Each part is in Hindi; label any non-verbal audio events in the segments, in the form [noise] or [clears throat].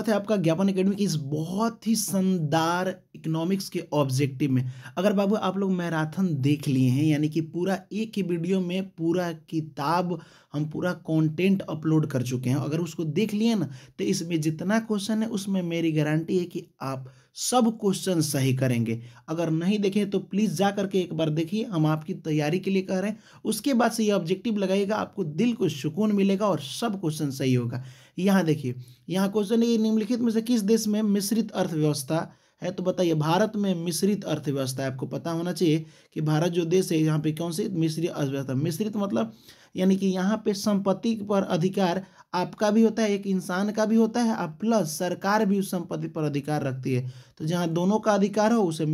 पता है आपका ज्ञापन अकेडमी इस बहुत ही शानदार इकोनॉमिक्स के ऑब्जेक्टिव में अगर बाबू आप लोग मैराथन देख लिए हैं यानी कि पूरा एक ही वीडियो में पूरा किताब हम पूरा कंटेंट अपलोड कर चुके हैं अगर उसको देख लिए ना तो इसमें जितना क्वेश्चन है उसमें मेरी गारंटी है कि आप सब क्वेश्चन सही करेंगे अगर नहीं देखें तो प्लीज़ जा करके एक बार देखिए हम आपकी तैयारी के लिए कह रहे हैं उसके बाद से ये ऑब्जेक्टिव लगाइएगा आपको दिल को सुकून मिलेगा और सब क्वेश्चन सही होगा यहाँ देखिए यहाँ क्वेश्चन ये निम्नलिखित में से किस देश में मिश्रित अर्थव्यवस्था है तो बताइए भारत में मिश्रित अर्थव्यवस्था है आपको पता होना चाहिए कि भारत जो देश है यहाँ पे कौन सी मिश्रित अर्थव्यवस्था मिश्रित मतलब यानी कि यहाँ पे संपत्ति पर अधिकार आपका भी होता है एक इंसान का भी होता है और प्लस सरकार भी उस संपत्ति पर अधिकार रखती है तो जहाँ दोनों का अधिकार हो उसे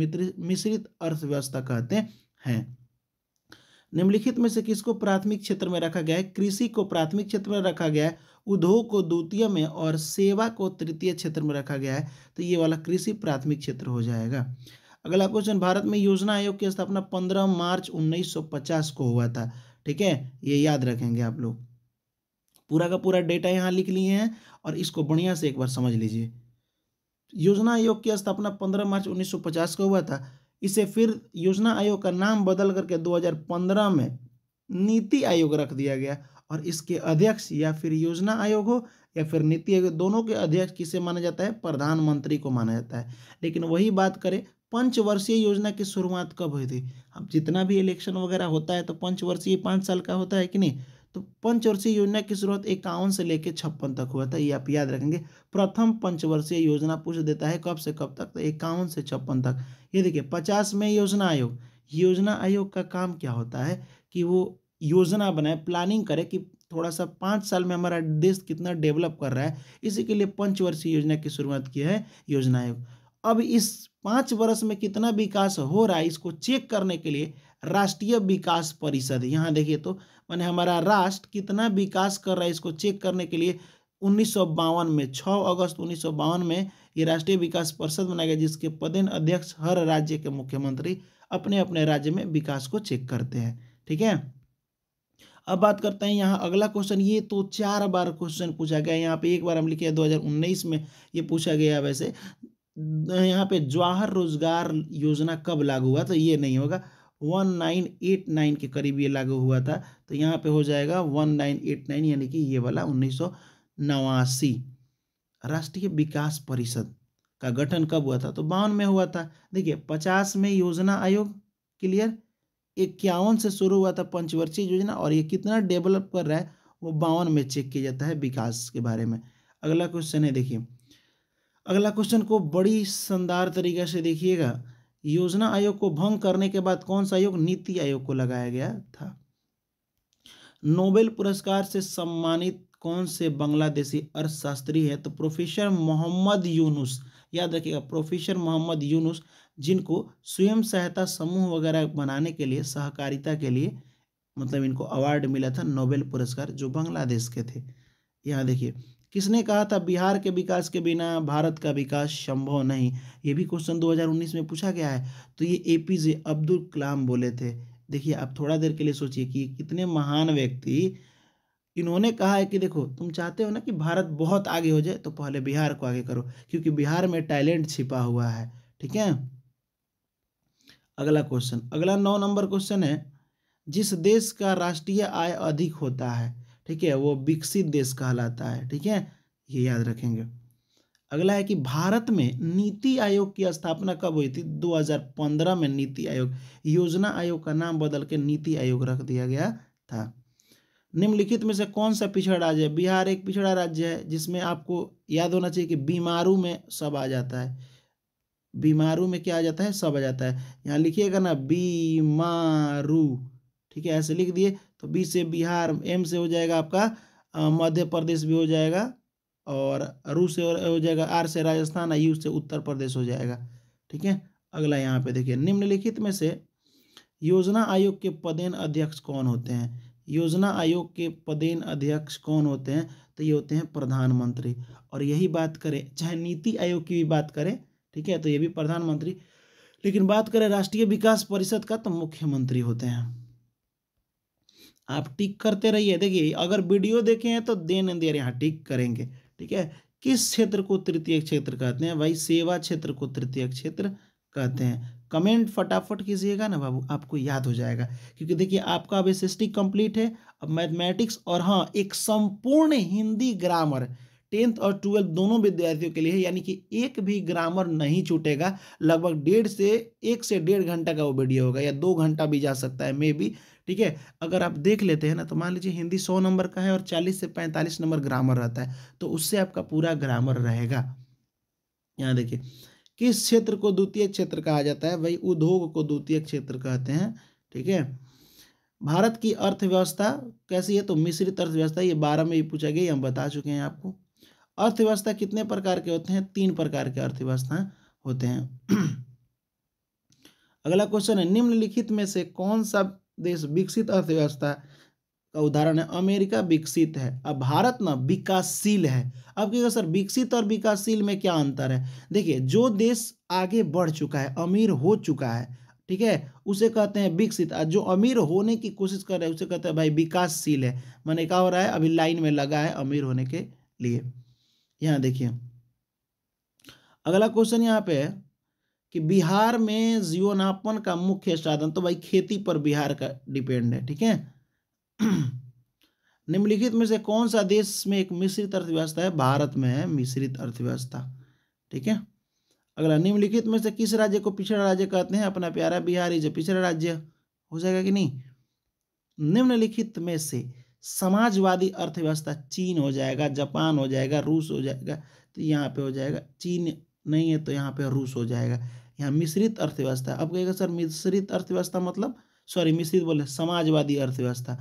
मिश्रित अर्थव्यवस्था कहते हैं निम्नलिखित में से किसको प्राथमिक क्षेत्र में रखा गया है कृषि को प्राथमिक क्षेत्र में रखा गया है उद्योग को द्वितीय में और सेवा को तृतीय क्षेत्र में रखा गया है तो ये वाला कृषि प्राथमिक क्षेत्र हो जाएगा अगला क्वेश्चन भारत में योजना आयोग की स्थापना 15 मार्च 1950 को हुआ था ठीक है ये याद रखेंगे आप लोग पूरा का पूरा डेटा यहाँ लिख लिए हैं और इसको बढ़िया से एक बार समझ लीजिए योजना आयोग की स्थापना 15 मार्च 1950 को हुआ था इसे फिर योजना आयोग का नाम बदल करके 2015 में नीति आयोग रख दिया गया और इसके अध्यक्ष या फिर योजना आयोग हो या फिर नीति आयोग दोनों के अध्यक्ष किसे माना जाता है प्रधानमंत्री को माना जाता है लेकिन वही बात करें पंचवर्षीय योजना की शुरुआत कब हुई थी अब जितना भी इलेक्शन वगैरह होता है तो पंचवर्षीय पाँच साल का होता है कि नहीं तो पंचवर्षीय योजना की शुरुआत इक्यावन से लेकर छप्पन तक हुआ था ये आप याद रखेंगे प्रथम पंचवर्षीय योजना पूछ देता है कब से कब तक तो इक्यावन से छप्पन तक ये देखिए पचास में योजना आयोग योजना आयोग का काम क्या होता है कि वो योजना बनाए प्लानिंग करे कि थोड़ा सा पाँच साल में हमारा देश कितना डेवलप कर रहा है इसी के लिए पंचवर्षीय योजना की शुरुआत की है योजना आयोग अब इस पाँच वर्ष में कितना विकास हो रहा है इसको चेक करने के लिए राष्ट्रीय विकास परिषद यहाँ देखिए तो मैंने हमारा राष्ट्र कितना विकास कर रहा है इसको चेक करने के लिए उन्नीस में 6 अगस्त उन्नीस में ये राष्ट्रीय विकास परिषद बनाया गया जिसके पदेन अध्यक्ष हर राज्य के मुख्यमंत्री अपने अपने राज्य में विकास को चेक करते हैं ठीक है अब बात करते हैं यहाँ अगला क्वेश्चन ये तो चार बार क्वेश्चन पूछा गया यहाँ पे एक बार हम लिखे दो हजार में ये पूछा गया वैसे यहाँ पे जवाहर रोजगार योजना कब लागू हुआ तो ये नहीं होगा वन नाइन एट नाइन के करीब ये लागू हुआ था तो यहाँ पे हो जाएगा वन नाइन एट नाइन यानी कि ये वाला उन्नीस सौ नवासी राष्ट्रीय विकास परिषद का गठन कब हुआ था तो बावन में हुआ था देखिए पचास में योजना आयोग क्लियर इक्यावन से शुरू हुआ था पंचवर्षीय योजना और ये कितना डेवलप कर रहा है वो बावन में चेक किया जाता है विकास के बारे में अगला क्वेश्चन है देखिए अगला क्वेश्चन को बड़ी शानदार तरीके से देखिएगा योजना आयोग को भंग करने के बाद कौन सा आयोग नीति आयोग को लगाया गया था नोबेल पुरस्कार से सम्मानित कौन से बांग्लादेशी अर्थशास्त्री है तो प्रोफेसर मोहम्मद यूनुस याद रखिएगा प्रोफेसर मोहम्मद यूनुस जिनको स्वयं सहायता समूह वगैरह बनाने के लिए सहकारिता के लिए मतलब इनको अवार्ड मिला था नोबेल पुरस्कार जो बांग्लादेश के थे यहाँ देखिए किसने कहा था बिहार के विकास के बिना भारत का विकास संभव नहीं ये भी क्वेश्चन 2019 में पूछा गया है तो ये ए पी जे अब्दुल कलाम बोले थे देखिए आप थोड़ा देर के लिए सोचिए कि कितने महान व्यक्ति इन्होंने कहा है कि देखो तुम चाहते हो ना कि भारत बहुत आगे हो जाए तो पहले बिहार को आगे करो क्योंकि बिहार में टैलेंट छिपा हुआ है ठीक है अगला क्वेश्चन अगला नौ नंबर क्वेश्चन है जिस देश का राष्ट्रीय आय अधिक होता है ठीक है वो विकसित देश कहलाता है ठीक है ये याद रखेंगे अगला है कि भारत में नीति आयोग की स्थापना कब हुई थी 2015 में नीति आयोग योजना आयोग का नाम बदल के नीति आयोग रख दिया गया था निम्नलिखित में से कौन सा पिछड़ा राज्य है बिहार एक पिछड़ा राज्य है जिसमें आपको याद होना चाहिए कि बीमारू में सब आ जाता है बीमारू में क्या आ जाता है सब आ जाता है यहाँ लिखिएगा ना बीमारू ठीक है ऐसे लिख दिए तो बी से बिहार एम से हो जाएगा आपका मध्य प्रदेश भी हो जाएगा और रू से हो जाएगा आर से राजस्थान और यू से उत्तर प्रदेश हो जाएगा ठीक है अगला यहाँ पे देखिए निम्नलिखित में से योजना आयोग के पदेन अध्यक्ष कौन होते हैं योजना आयोग के पदेन अध्यक्ष कौन होते हैं तो ये होते हैं प्रधानमंत्री और यही बात करें चाहे नीति आयोग की भी बात करें ठीक है तो ये भी प्रधानमंत्री लेकिन बात करें राष्ट्रीय विकास परिषद का तो मुख्यमंत्री होते हैं आप टिक करते रहिए देखिए अगर वीडियो देखे हैं तो देन एंड देर यहाँ टिक करेंगे ठीक है किस क्षेत्र को तृतीय क्षेत्र कहते हैं भाई सेवा क्षेत्र को तृतीय क्षेत्र कहते हैं कमेंट फटाफट कीजिएगा ना बाबू आपको याद हो जाएगा क्योंकि देखिए आपका अब एस कंप्लीट है अब मैथमेटिक्स और हाँ एक संपूर्ण हिंदी ग्रामर टेंथ और ट्वेल्थ दोनों विद्यार्थियों के लिए है यानी कि एक भी ग्रामर नहीं छूटेगा लगभग डेढ़ से एक से डेढ़ घंटा का वो वीडियो होगा या दो घंटा भी जा सकता है मे बी ठीक है अगर आप देख लेते हैं ना तो मान लीजिए हिंदी सौ नंबर का है और चालीस से पैंतालीस नंबर ग्रामर रहता है तो उससे आपका पूरा ग्रामर रहेगा यहाँ देखिए किस क्षेत्र को द्वितीय क्षेत्र कहा जाता है वही उद्योग को द्वितीय क्षेत्र कहते हैं ठीक है भारत की अर्थव्यवस्था कैसी है तो मिश्रित अर्थव्यवस्था ये बारह में ही पूछा गया हम बता चुके हैं आपको अर्थव्यवस्था कितने प्रकार के होते हैं तीन प्रकार के अर्थव्यवस्था होते हैं [clears throat] अगला क्वेश्चन है निम्नलिखित में से कौन सा देश विकसित अर्थव्यवस्था का उदाहरण है अमेरिका विकसित है अब भारत ना विकासशील है अब क्या सर विकसित और विकासशील में क्या अंतर है देखिए जो देश आगे बढ़ चुका है अमीर हो चुका है ठीक है उसे कहते हैं विकसित जो अमीर होने की कोशिश कर रहे हैं उसे कहते हैं भाई विकासशील है मैंने क्या हो रहा है अभी लाइन में लगा है अमीर होने के लिए यहाँ देखिए अगला क्वेश्चन यहाँ पे है कि बिहार में जीवनापन का मुख्य साधन तो भाई खेती पर बिहार का डिपेंड है ठीक है [clears throat] निम्नलिखित में से कौन सा देश में एक मिश्रित अर्थव्यवस्था है भारत में है मिश्रित अर्थव्यवस्था ठीक है अगला निम्नलिखित में से किस राज्य को पिछड़ा राज्य कहते हैं अपना प्यारा बिहार इज पिछड़ा राज्य हो जाएगा कि नहीं निम्नलिखित में से समाजवादी अर्थव्यवस्था चीन हो जाएगा जापान हो जाएगा रूस हो जाएगा तो यहाँ पे हो जाएगा चीन नहीं है तो यहाँ पे रूस हो जाएगा यहाँ मिश्रित अर्थव्यवस्था अब कहेगा सर मिश्रित अर्थव्यवस्था मतलब सॉरी मिश्रित बोले समाजवादी अर्थव्यवस्था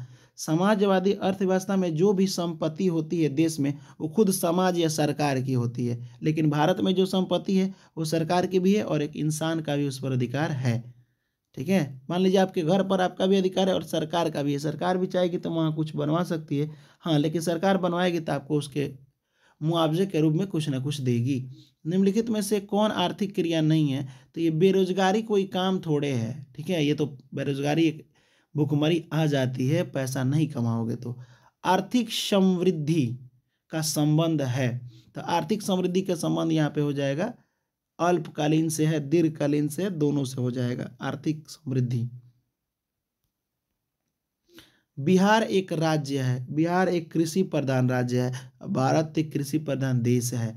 समाजवादी अर्थव्यवस्था में जो भी संपत्ति होती है देश में वो खुद समाज या सरकार की होती है लेकिन भारत में जो संपत्ति है वो सरकार की भी है और एक इंसान का भी उस पर अधिकार है ठीक है मान लीजिए आपके घर पर आपका भी अधिकार है और सरकार का भी है सरकार भी चाहेगी तो वहाँ कुछ बनवा सकती है हाँ लेकिन सरकार बनवाएगी तो आपको उसके मुआवजे के रूप में कुछ ना कुछ देगी निम्नलिखित में से कौन आर्थिक क्रिया नहीं है तो ये बेरोजगारी कोई काम थोड़े है ठीक है ये तो बेरोजगारी एक भुखमरी आ जाती है पैसा नहीं कमाओगे तो आर्थिक समृद्धि का संबंध है तो आर्थिक समृद्धि का संबंध यहाँ पे हो जाएगा अल्पकालीन से है दीर्घकालीन से है दोनों से हो जाएगा आर्थिक समृद्धि बिहार एक राज्य है बिहार एक कृषि प्रधान राज्य है भारत एक कृषि प्रधान देश है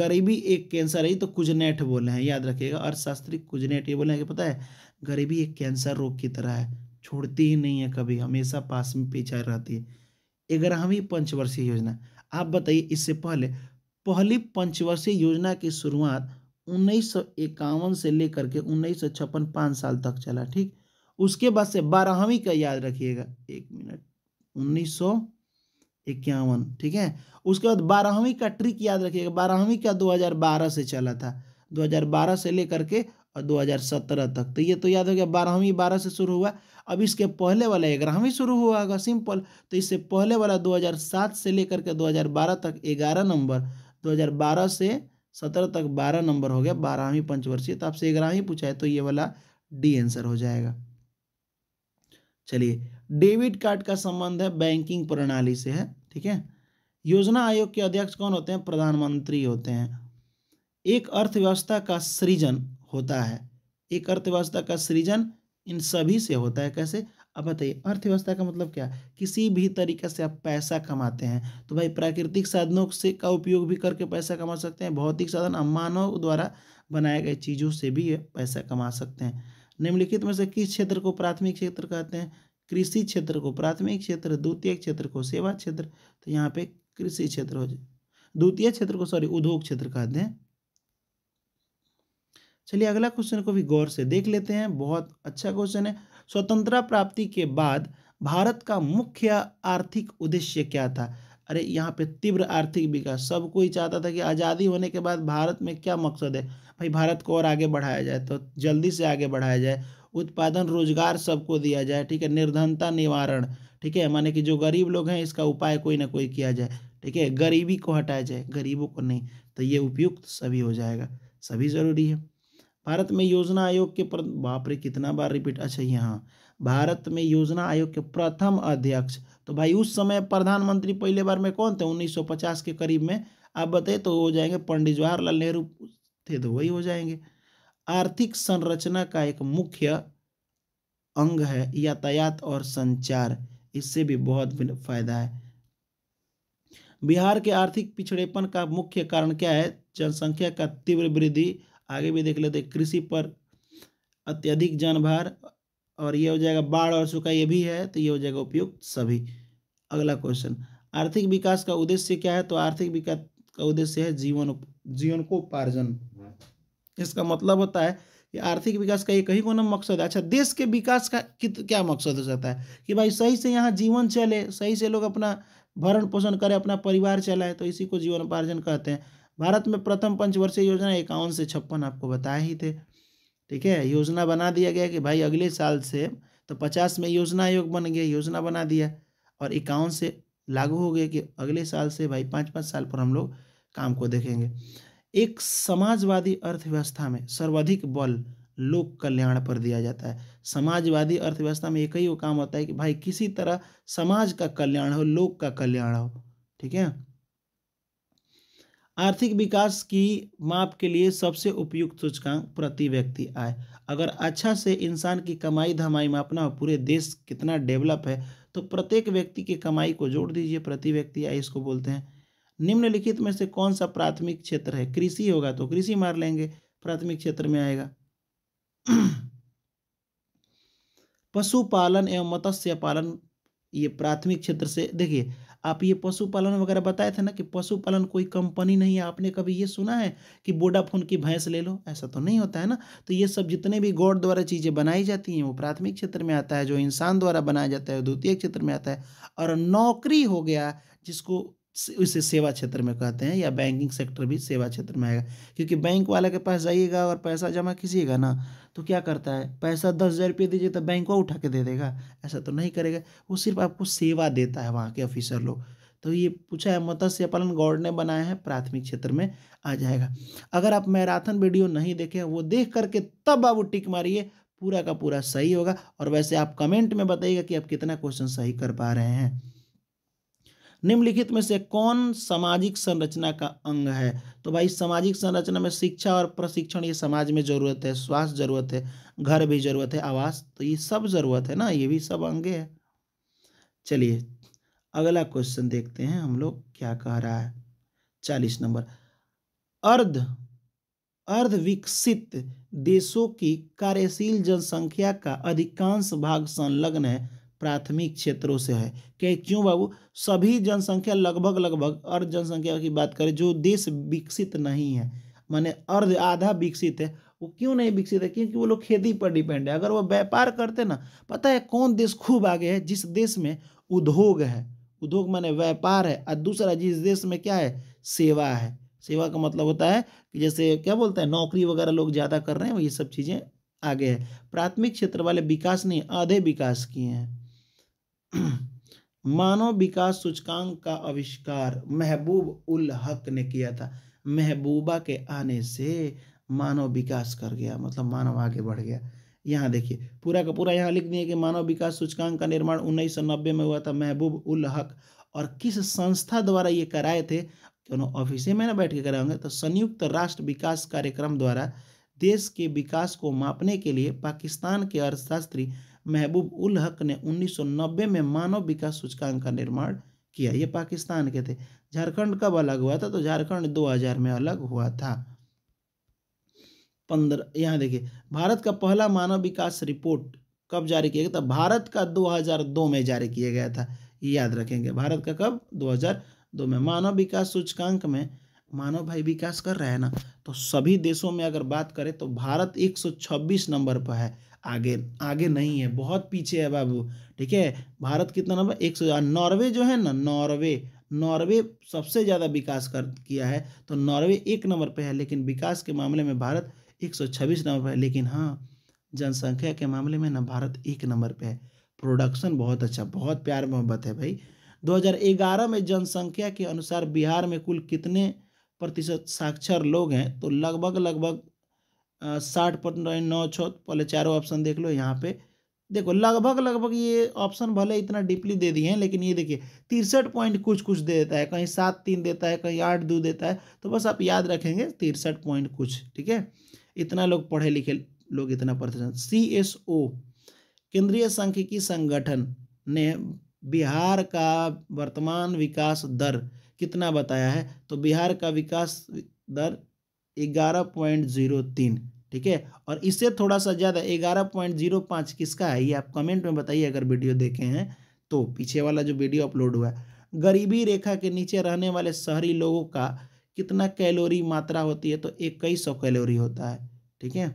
गरीबी एक कैंसर है तो कुजनेट बोले हैं याद रखिएगा अर्थशास्त्री कुजनेट ये बोले हैं कि पता है गरीबी एक कैंसर रोग की तरह है छोड़ती ही नहीं है कभी हमेशा पास में पीछा रहती है ग्यारहवीं पंचवर्षीय योजना आप बताइए इससे पहले पहली पंचवर्षीय योजना की शुरुआत उन्नीस से लेकर के उन्नीस पाँच साल तक चला ठीक उसके बाद से बारहवीं का याद रखिएगा एक मिनट उन्नीस इक्यावन ठीक है उसके बाद बारहवीं का ट्रिक याद रखिएगा बारहवीं का 2012 से चला था 2012 से लेकर के और 2017 तक तो ये तो याद हो गया बारहवीं बारह से शुरू हुआ अब इसके पहले वाला ग्यारहवीं शुरू हुआ होगा सिंपल तो इससे पहले वाला 2007 से लेकर के 2012 तक ग्यारह नंबर 2012 से सत्रह तक बारह नंबर हो गया बारहवीं पंचवर्षीय तो आपसे ग्यारहवीं पूछा है तो ये वाला डी आंसर हो जाएगा चलिए डेबिट कार्ड का संबंध है बैंकिंग प्रणाली से है ठीक है योजना आयोग के अध्यक्ष कौन होते हैं प्रधानमंत्री होते हैं एक अर्थव्यवस्था का सृजन होता है एक अर्थव्यवस्था का सृजन इन सभी से होता है कैसे अब बताइए अर्थव्यवस्था का मतलब क्या किसी भी तरीके से आप पैसा कमाते हैं तो भाई प्राकृतिक साधनों से का उपयोग भी करके पैसा कमा सकते हैं भौतिक साधन मानव द्वारा बनाए गए चीज़ों से भी पैसा कमा सकते हैं निम्नलिखित में से किस क्षेत्र को प्राथमिक क्षेत्र कहते हैं कृषि क्षेत्र को प्राथमिक क्षेत्र द्वितीय क्षेत्र को सेवा क्षेत्र तो यहाँ पे कृषि क्षेत्र हो जाए द्वितीय क्षेत्र को सॉरी उद्योग क्षेत्र कहते हैं चलिए अगला क्वेश्चन को भी गौर से देख लेते हैं बहुत अच्छा क्वेश्चन है स्वतंत्रता प्राप्ति के बाद भारत का मुख्य आर्थिक उद्देश्य क्या था अरे यहाँ पे तीव्र आर्थिक विकास सब कोई चाहता था कि आज़ादी होने के बाद भारत में क्या मकसद है भाई भारत को और आगे बढ़ाया जाए तो जल्दी से आगे बढ़ाया जाए उत्पादन रोजगार सबको दिया जाए ठीक है निर्धनता निवारण ठीक है माने कि जो गरीब लोग हैं इसका उपाय कोई ना कोई किया जाए ठीक है गरीबी को हटाया जाए गरीबों को नहीं तो ये उपयुक्त सभी हो जाएगा सभी ज़रूरी है भारत में योजना आयोग के बाप रे कितना बार रिपीट अच्छा यहाँ भारत में योजना आयोग के प्रथम अध्यक्ष तो भाई उस समय प्रधानमंत्री पहले बार में कौन थे 1950 के करीब में आप बताए तो हो जाएंगे पंडित जवाहरलाल नेहरू थे तो वही हो जाएंगे आर्थिक संरचना का एक मुख्य अंग है यातायात और संचार इससे भी बहुत फायदा है बिहार के आर्थिक पिछड़ेपन का मुख्य कारण क्या है जनसंख्या का तीव्र वृद्धि आगे भी देख लेते कृषि पर अत्यधिक जनभार और ये हो जाएगा बाढ़ और सूखा ये भी है तो ये हो जाएगा उपयुक्त सभी अगला क्वेश्चन आर्थिक विकास का उद्देश्य क्या है तो आर्थिक विकास का उद्देश्य है जीवन जीवन को उपार्जन इसका मतलब होता है कि आर्थिक विकास का ये कहीं को ना मकसद है अच्छा देश के विकास का कित क्या मकसद हो सकता है कि भाई सही से यहाँ जीवन चले सही से लोग अपना भरण पोषण करें अपना परिवार चलाए तो इसी को जीवन उपार्जन कहते हैं भारत में प्रथम पंचवर्षीय योजना इक्यावन से छप्पन आपको बताए ही थे ठीक है योजना बना दिया गया कि भाई अगले साल से तो पचास में योजना आयोग बन गया योजना बना दिया और इक्यावन से लागू हो गया कि अगले साल से भाई पाँच पाँच साल पर हम लोग काम को देखेंगे एक समाजवादी अर्थव्यवस्था में सर्वाधिक बल लोक कल्याण पर दिया जाता है समाजवादी अर्थव्यवस्था में एक ही वो काम होता है कि भाई किसी तरह समाज का कल्याण हो लोक का कल्याण हो ठीक है आर्थिक विकास की माप के लिए सबसे उपयुक्त सूचकांक प्रति व्यक्ति आय अगर अच्छा से इंसान की कमाई धमाई मापना हो पूरे देश कितना डेवलप है तो प्रत्येक व्यक्ति की कमाई को जोड़ दीजिए प्रति व्यक्ति आय इसको बोलते हैं निम्नलिखित में से कौन सा प्राथमिक क्षेत्र है कृषि होगा तो कृषि मार लेंगे प्राथमिक क्षेत्र में आएगा [clears throat] पशुपालन एवं मत्स्य पालन ये प्राथमिक क्षेत्र से देखिए आप ये पशुपालन वगैरह बताए थे ना कि पशुपालन कोई कंपनी नहीं है आपने कभी ये सुना है कि बोडाफोन की भैंस ले लो ऐसा तो नहीं होता है ना तो ये सब जितने भी गॉड द्वारा चीज़ें बनाई जाती हैं वो प्राथमिक क्षेत्र में आता है जो इंसान द्वारा बनाया जाता है द्वितीय क्षेत्र में आता है और नौकरी हो गया जिसको उसे सेवा क्षेत्र में कहते हैं या बैंकिंग सेक्टर भी सेवा क्षेत्र में आएगा क्योंकि बैंक वाले के पास जाइएगा और पैसा जमा कीजिएगा ना तो क्या करता है पैसा दस हज़ार रुपये दीजिए तो बैंक को उठा के दे देगा ऐसा तो नहीं करेगा वो सिर्फ आपको सेवा देता है वहाँ के ऑफिसर लोग तो ये पूछा है मत्स्य पालन गौड़ ने बनाया है प्राथमिक क्षेत्र में आ जाएगा अगर आप मैराथन वीडियो नहीं देखे वो देख करके तब आप वो टिक मारिए पूरा का पूरा सही होगा और वैसे आप कमेंट में बताइएगा कि आप कितना क्वेश्चन सही कर पा रहे हैं निम्नलिखित में से कौन सामाजिक संरचना का अंग है तो भाई सामाजिक संरचना में शिक्षा और प्रशिक्षण ये समाज में ज़रूरत है स्वास्थ्य ज़रूरत है घर भी ज़रूरत है आवास तो ये सब ज़रूरत है ना ये भी सब अंग है चलिए अगला क्वेश्चन देखते हैं हम लोग क्या कह रहा है चालीस नंबर अर्ध अर्ध विकसित देशों की कार्यशील जनसंख्या का अधिकांश भाग संलग्न है प्राथमिक क्षेत्रों से है क्या क्यों बाबू सभी जनसंख्या लगभग लगभग अर्ध जनसंख्या की बात करें जो देश विकसित नहीं है माने अर्ध आधा विकसित है वो क्यों नहीं विकसित है क्योंकि वो लोग खेती पर डिपेंड है अगर वो व्यापार करते ना पता है कौन देश खूब आगे है जिस देश में उद्योग है उद्योग माने व्यापार है और दूसरा जिस देश में क्या है सेवा है सेवा का मतलब होता है कि जैसे क्या बोलते हैं नौकरी वगैरह लोग ज़्यादा कर रहे हैं ये सब चीज़ें आगे है प्राथमिक क्षेत्र वाले विकास नहीं आधे विकास किए हैं [clears throat] मानव विकास सूचकांक का आविष्कार महबूब उल हक ने किया था महबूबा के आने से मानव विकास कर गया मतलब मानव आगे बढ़ गया यहाँ देखिए पूरा का पूरा यहाँ लिख दिए कि मानव विकास सूचकांक का निर्माण उन्नीस सौ नब्बे में हुआ था महबूब उल हक और किस संस्था द्वारा ये कराए थे क्यों ऑफिस में ना बैठ के कराएंगे तो संयुक्त राष्ट्र विकास कार्यक्रम द्वारा देश के विकास को मापने के लिए पाकिस्तान के अर्थशास्त्री महबूब उल हक ने 1990 में मानव विकास सूचकांक का निर्माण किया ये पाकिस्तान के थे झारखंड कब अलग हुआ था तो झारखंड 2000 में अलग हुआ था पंद्रह यहाँ देखिए भारत का पहला मानव विकास रिपोर्ट कब जारी किया गया था भारत का 2002 में जारी किया गया था याद रखेंगे भारत का कब 2002 में मानव विकास सूचकांक में मानव भाई विकास कर रहे है ना तो सभी देशों में अगर बात करें तो भारत 126 नंबर पर है आगे आगे नहीं है बहुत पीछे है बाबू ठीक है भारत कितना नंबर एक सौ नॉर्वे जो है ना नॉर्वे नॉर्वे सबसे ज़्यादा विकास कर किया है तो नॉर्वे एक नंबर पे है लेकिन विकास के मामले में भारत एक सौ छब्बीस नंबर पर है लेकिन हाँ जनसंख्या के मामले में ना भारत एक नंबर पर है प्रोडक्शन बहुत अच्छा बहुत प्यार मोहब्बत है भाई 2011 में जनसंख्या के अनुसार बिहार में कुल कितने प्रतिशत साक्षर लोग हैं तो लगभग लगभग साठ पॉइंट नौ छः पहले चारों ऑप्शन देख लो यहाँ पे देखो लगभग लगभग ये ऑप्शन भले इतना डीपली दे दिए हैं लेकिन ये देखिए तिरसठ पॉइंट कुछ कुछ दे देता है कहीं सात तीन देता है कहीं आठ दो देता है तो बस आप याद रखेंगे तिरसठ पॉइंट कुछ ठीक है इतना लोग पढ़े लिखे लोग इतना पढ़ते हैं सी एस ओ केंद्रीय सांख्यिकी संगठन ने बिहार का वर्तमान विकास दर कितना बताया है तो बिहार का विकास दर ग्यारह पॉइंट जीरो तीन ठीक है और इससे थोड़ा सा ज़्यादा ग्यारह पॉइंट जीरो पाँच किसका है ये आप कमेंट में बताइए अगर वीडियो देखे हैं तो पीछे वाला जो वीडियो अपलोड हुआ है गरीबी रेखा के नीचे रहने वाले शहरी लोगों का कितना कैलोरी मात्रा होती है तो इक्कीस सौ कैलोरी होता है ठीक है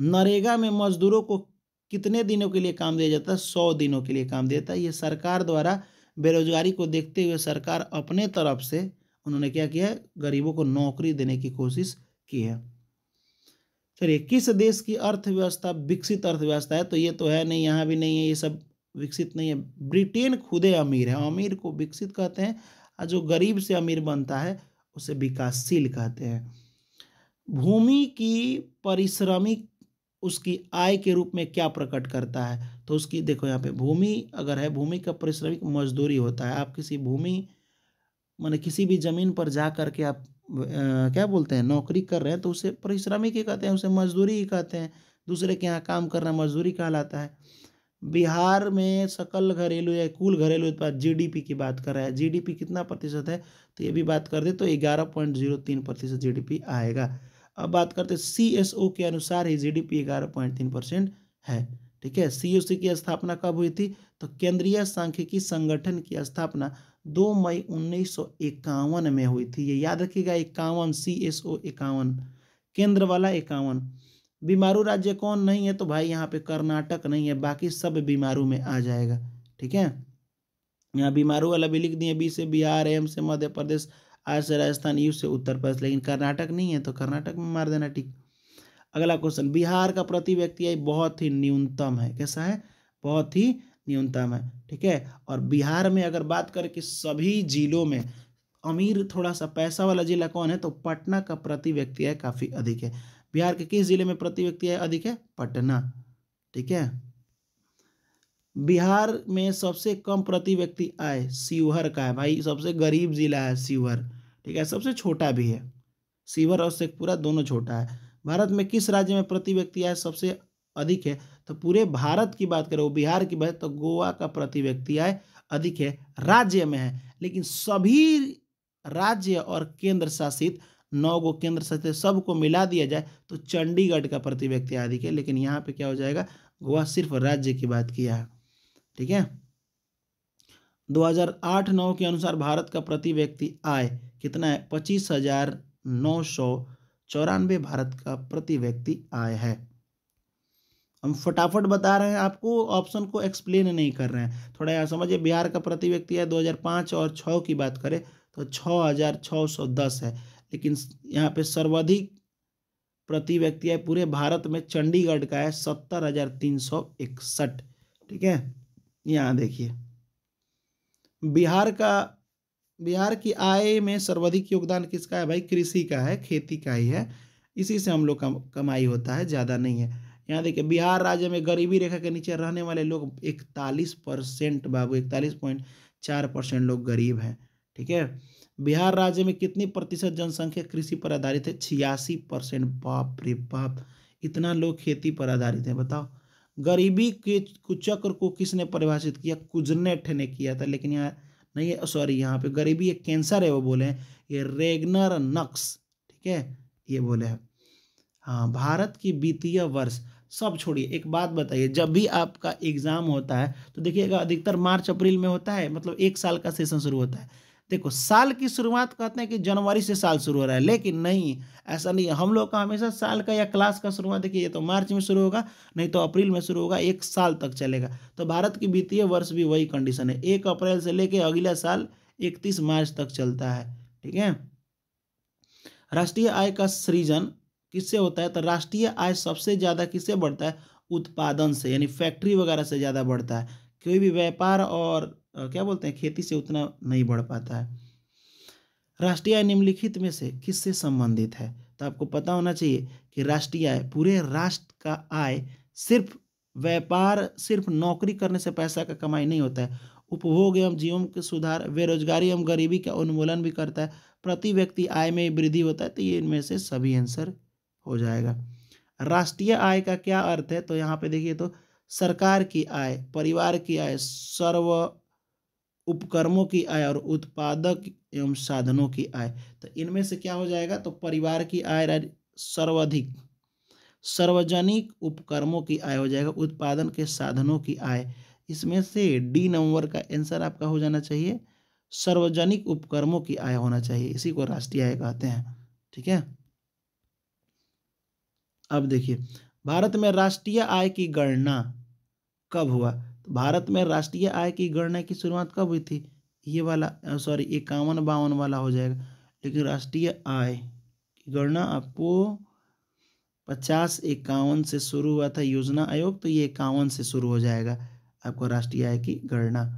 नरेगा में मजदूरों को कितने दिनों के लिए काम दिया जाता है सौ दिनों के लिए काम दिया जाता है ये सरकार द्वारा बेरोजगारी को देखते हुए सरकार अपने तरफ से उन्होंने क्या किया है गरीबों को नौकरी देने की कोशिश की है चलिए किस देश की अर्थव्यवस्था विकसित अर्थव्यवस्था है तो ये तो है नहीं यहाँ भी नहीं है ये सब विकसित नहीं है ब्रिटेन खुद अमीर है अमीर को विकसित कहते हैं और जो गरीब से अमीर बनता है उसे विकासशील कहते हैं भूमि की परिश्रमिक उसकी आय के रूप में क्या प्रकट करता है तो उसकी देखो यहाँ पे भूमि अगर है भूमि का परिश्रमिक मजदूरी होता है आप किसी भूमि माने किसी भी ज़मीन पर जा कर के आप आ, क्या बोलते हैं नौकरी कर रहे हैं तो उसे परिश्रमिक ही कहते हैं उसे मजदूरी ही कहते हैं दूसरे के यहाँ काम करना मजदूरी कहलाता है बिहार में सकल घरेलू या कुल घरेलू उत्पाद जीडीपी की बात कर रहा है जीडीपी कितना प्रतिशत है तो ये भी बात कर दे तो ग्यारह पॉइंट जीरो तीन प्रतिशत जी आएगा अब बात करते सी एस ओ के अनुसार ही जी डी पी ग्यारह पॉइंट तीन परसेंट है ठीक है सी ओ सी की स्थापना कब हुई थी तो केंद्रीय सांख्यिकी संगठन की स्थापना दो मई उन्नीस में हुई थी ये याद रखिएगा इक्यावन सी एस ओ इक्यावन केंद्र वाला इक्यावन बीमारू राज्य कौन नहीं है तो भाई यहाँ पे कर्नाटक नहीं है बाकी सब बीमारू में आ जाएगा ठीक है यहाँ बीमारू वाला भी लिख दिए बी से बिहार एम से मध्य प्रदेश आर से राजस्थान यू से उत्तर प्रदेश लेकिन कर्नाटक नहीं है तो कर्नाटक में मार देना ठीक अगला क्वेश्चन बिहार का प्रति व्यक्ति आई बहुत ही न्यूनतम है कैसा है बहुत ही न्यूनतम है ठीक है और बिहार में अगर बात करें कि सभी जिलों में अमीर थोड़ा सा पैसा वाला जिला कौन है तो पटना का प्रति व्यक्ति है काफ़ी अधिक है बिहार के किस जिले में प्रति व्यक्ति है अधिक है पटना ठीक है बिहार में सबसे कम प्रति व्यक्ति आय शिवहर का है भाई सबसे गरीब जिला है शिवहर ठीक है सबसे छोटा भी है शिवहर और शेखपुरा दोनों छोटा है भारत में किस राज्य में प्रति व्यक्ति आय सबसे अधिक है तो पूरे भारत की बात करें बिहार की बात तो गोवा का प्रति व्यक्ति आय अधिक है राज्य में है लेकिन सभी राज्य और केंद्र शासित नौ गो केंद्र शासित सबको मिला दिया जाए तो चंडीगढ़ का प्रति व्यक्ति अधिक है लेकिन यहाँ पे क्या हो जाएगा गोवा सिर्फ राज्य की बात किया है ठीक है 2008 नौ के अनुसार भारत का प्रति व्यक्ति आय कितना है पच्चीस हजार नौ सौ चौरानवे भारत का प्रति व्यक्ति आय है हम फटाफट बता रहे हैं आपको ऑप्शन को एक्सप्लेन नहीं कर रहे हैं थोड़ा यहाँ समझिए बिहार का प्रति व्यक्ति है 2005 और 6 की बात करें तो 6610 है लेकिन यहाँ पे सर्वाधिक प्रति व्यक्ति है पूरे भारत में चंडीगढ़ का है सत्तर हजार तीन सौ इकसठ ठीक है यहाँ देखिए बिहार का बिहार की आय में सर्वाधिक योगदान किसका है भाई कृषि का है खेती का ही है इसी से हम लोग का कमाई होता है ज़्यादा नहीं है यहाँ देखिए बिहार राज्य में गरीबी रेखा के नीचे रहने वाले लोग इकतालीस परसेंट बाबू इकतालीस पॉइंट चार परसेंट लोग गरीब हैं ठीक है बिहार राज्य में कितनी प्रतिशत जनसंख्या कृषि पर आधारित है छियासी परसेंट बाप रे बाप इतना लोग खेती पर आधारित है बताओ गरीबी के कुचक्र को किसने परिभाषित किया कुजनेठ ने किया था लेकिन यहाँ नहीं है सॉरी यहाँ पे गरीबी एक कैंसर है वो बोले हैं ये रेगनर नक्स ठीक है ये बोले हैं हाँ भारत की वित्तीय वर्ष सब छोड़िए एक बात बताइए जब भी आपका एग्ज़ाम होता है तो देखिएगा अधिकतर मार्च अप्रैल में होता है मतलब एक साल का सेशन शुरू होता है देखो साल की शुरुआत कहते हैं कि जनवरी से साल शुरू हो रहा है लेकिन नहीं ऐसा नहीं हम लोग का हमेशा साल का या क्लास का शुरुआत देखिए ये तो मार्च में शुरू होगा नहीं तो अप्रैल में शुरू होगा एक साल तक चलेगा तो भारत की वित्तीय वर्ष भी वही कंडीशन है एक अप्रैल से लेकर अगला साल इकतीस मार्च तक चलता है ठीक है राष्ट्रीय आय का सृजन किससे होता है तो राष्ट्रीय आय सबसे ज़्यादा किससे बढ़ता है उत्पादन से यानी फैक्ट्री वगैरह से ज़्यादा बढ़ता है कोई भी व्यापार और क्या बोलते हैं खेती से उतना नहीं बढ़ पाता है राष्ट्रीय आय निम्नलिखित में से किससे संबंधित है तो आपको पता होना चाहिए कि राष्ट्रीय आय पूरे राष्ट्र का आय सिर्फ व्यापार सिर्फ नौकरी करने से पैसा का कमाई नहीं होता है उपभोग एवं जीवन के सुधार बेरोजगारी एवं गरीबी का उन्मूलन भी करता है प्रति व्यक्ति आय में वृद्धि होता है तो ये इनमें से सभी आंसर हो जाएगा राष्ट्रीय आय का क्या अर्थ है तो यहाँ पे देखिए तो सरकार की आय परिवार की आय सर्व उपकर्मों की आय और उत्पादक एवं साधनों की आय तो इनमें से क्या हो जाएगा तो परिवार की आय सर्वाधिक सार्वजनिक उपकर्मों की आय हो जाएगा उत्पादन के साधनों की आय इसमें से डी नंबर का आंसर आपका हो जाना चाहिए सार्वजनिक उपकर्मों की आय होना चाहिए इसी को राष्ट्रीय आय कहते हैं ठीक है अब देखिए भारत में राष्ट्रीय आय की गणना कब हुआ तो भारत में राष्ट्रीय आय की गणना की शुरुआत कब हुई थी ये वाला सॉरी इक्यावन बावन वाला हो जाएगा लेकिन राष्ट्रीय आय की गणना आपको पचास इक्यावन से शुरू हुआ था योजना आयोग तो ये इक्यावन से शुरू हो जाएगा आपको राष्ट्रीय आय की गणना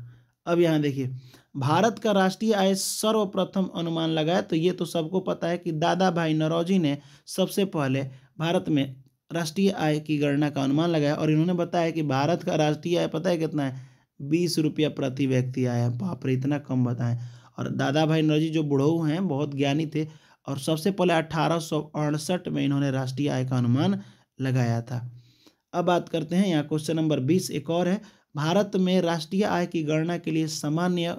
अब यहाँ देखिए भारत का राष्ट्रीय आय सर्वप्रथम अनुमान लगाया तो ये तो सबको पता है कि दादा भाई नरौजी ने सबसे पहले भारत में राष्ट्रीय आय की गणना का अनुमान लगाया और इन्होंने बताया कि भारत का राष्ट्रीय आय पता है कितना है बीस रुपया प्रति व्यक्ति आया है बाप रे इतना कम बताएं और दादा भाई नरजी जो बुढ़ो हैं बहुत ज्ञानी थे और सबसे पहले अठारह में इन्होंने राष्ट्रीय आय का अनुमान लगाया था अब बात करते हैं यहाँ क्वेश्चन नंबर बीस एक और है भारत में राष्ट्रीय आय की गणना के लिए सामान्य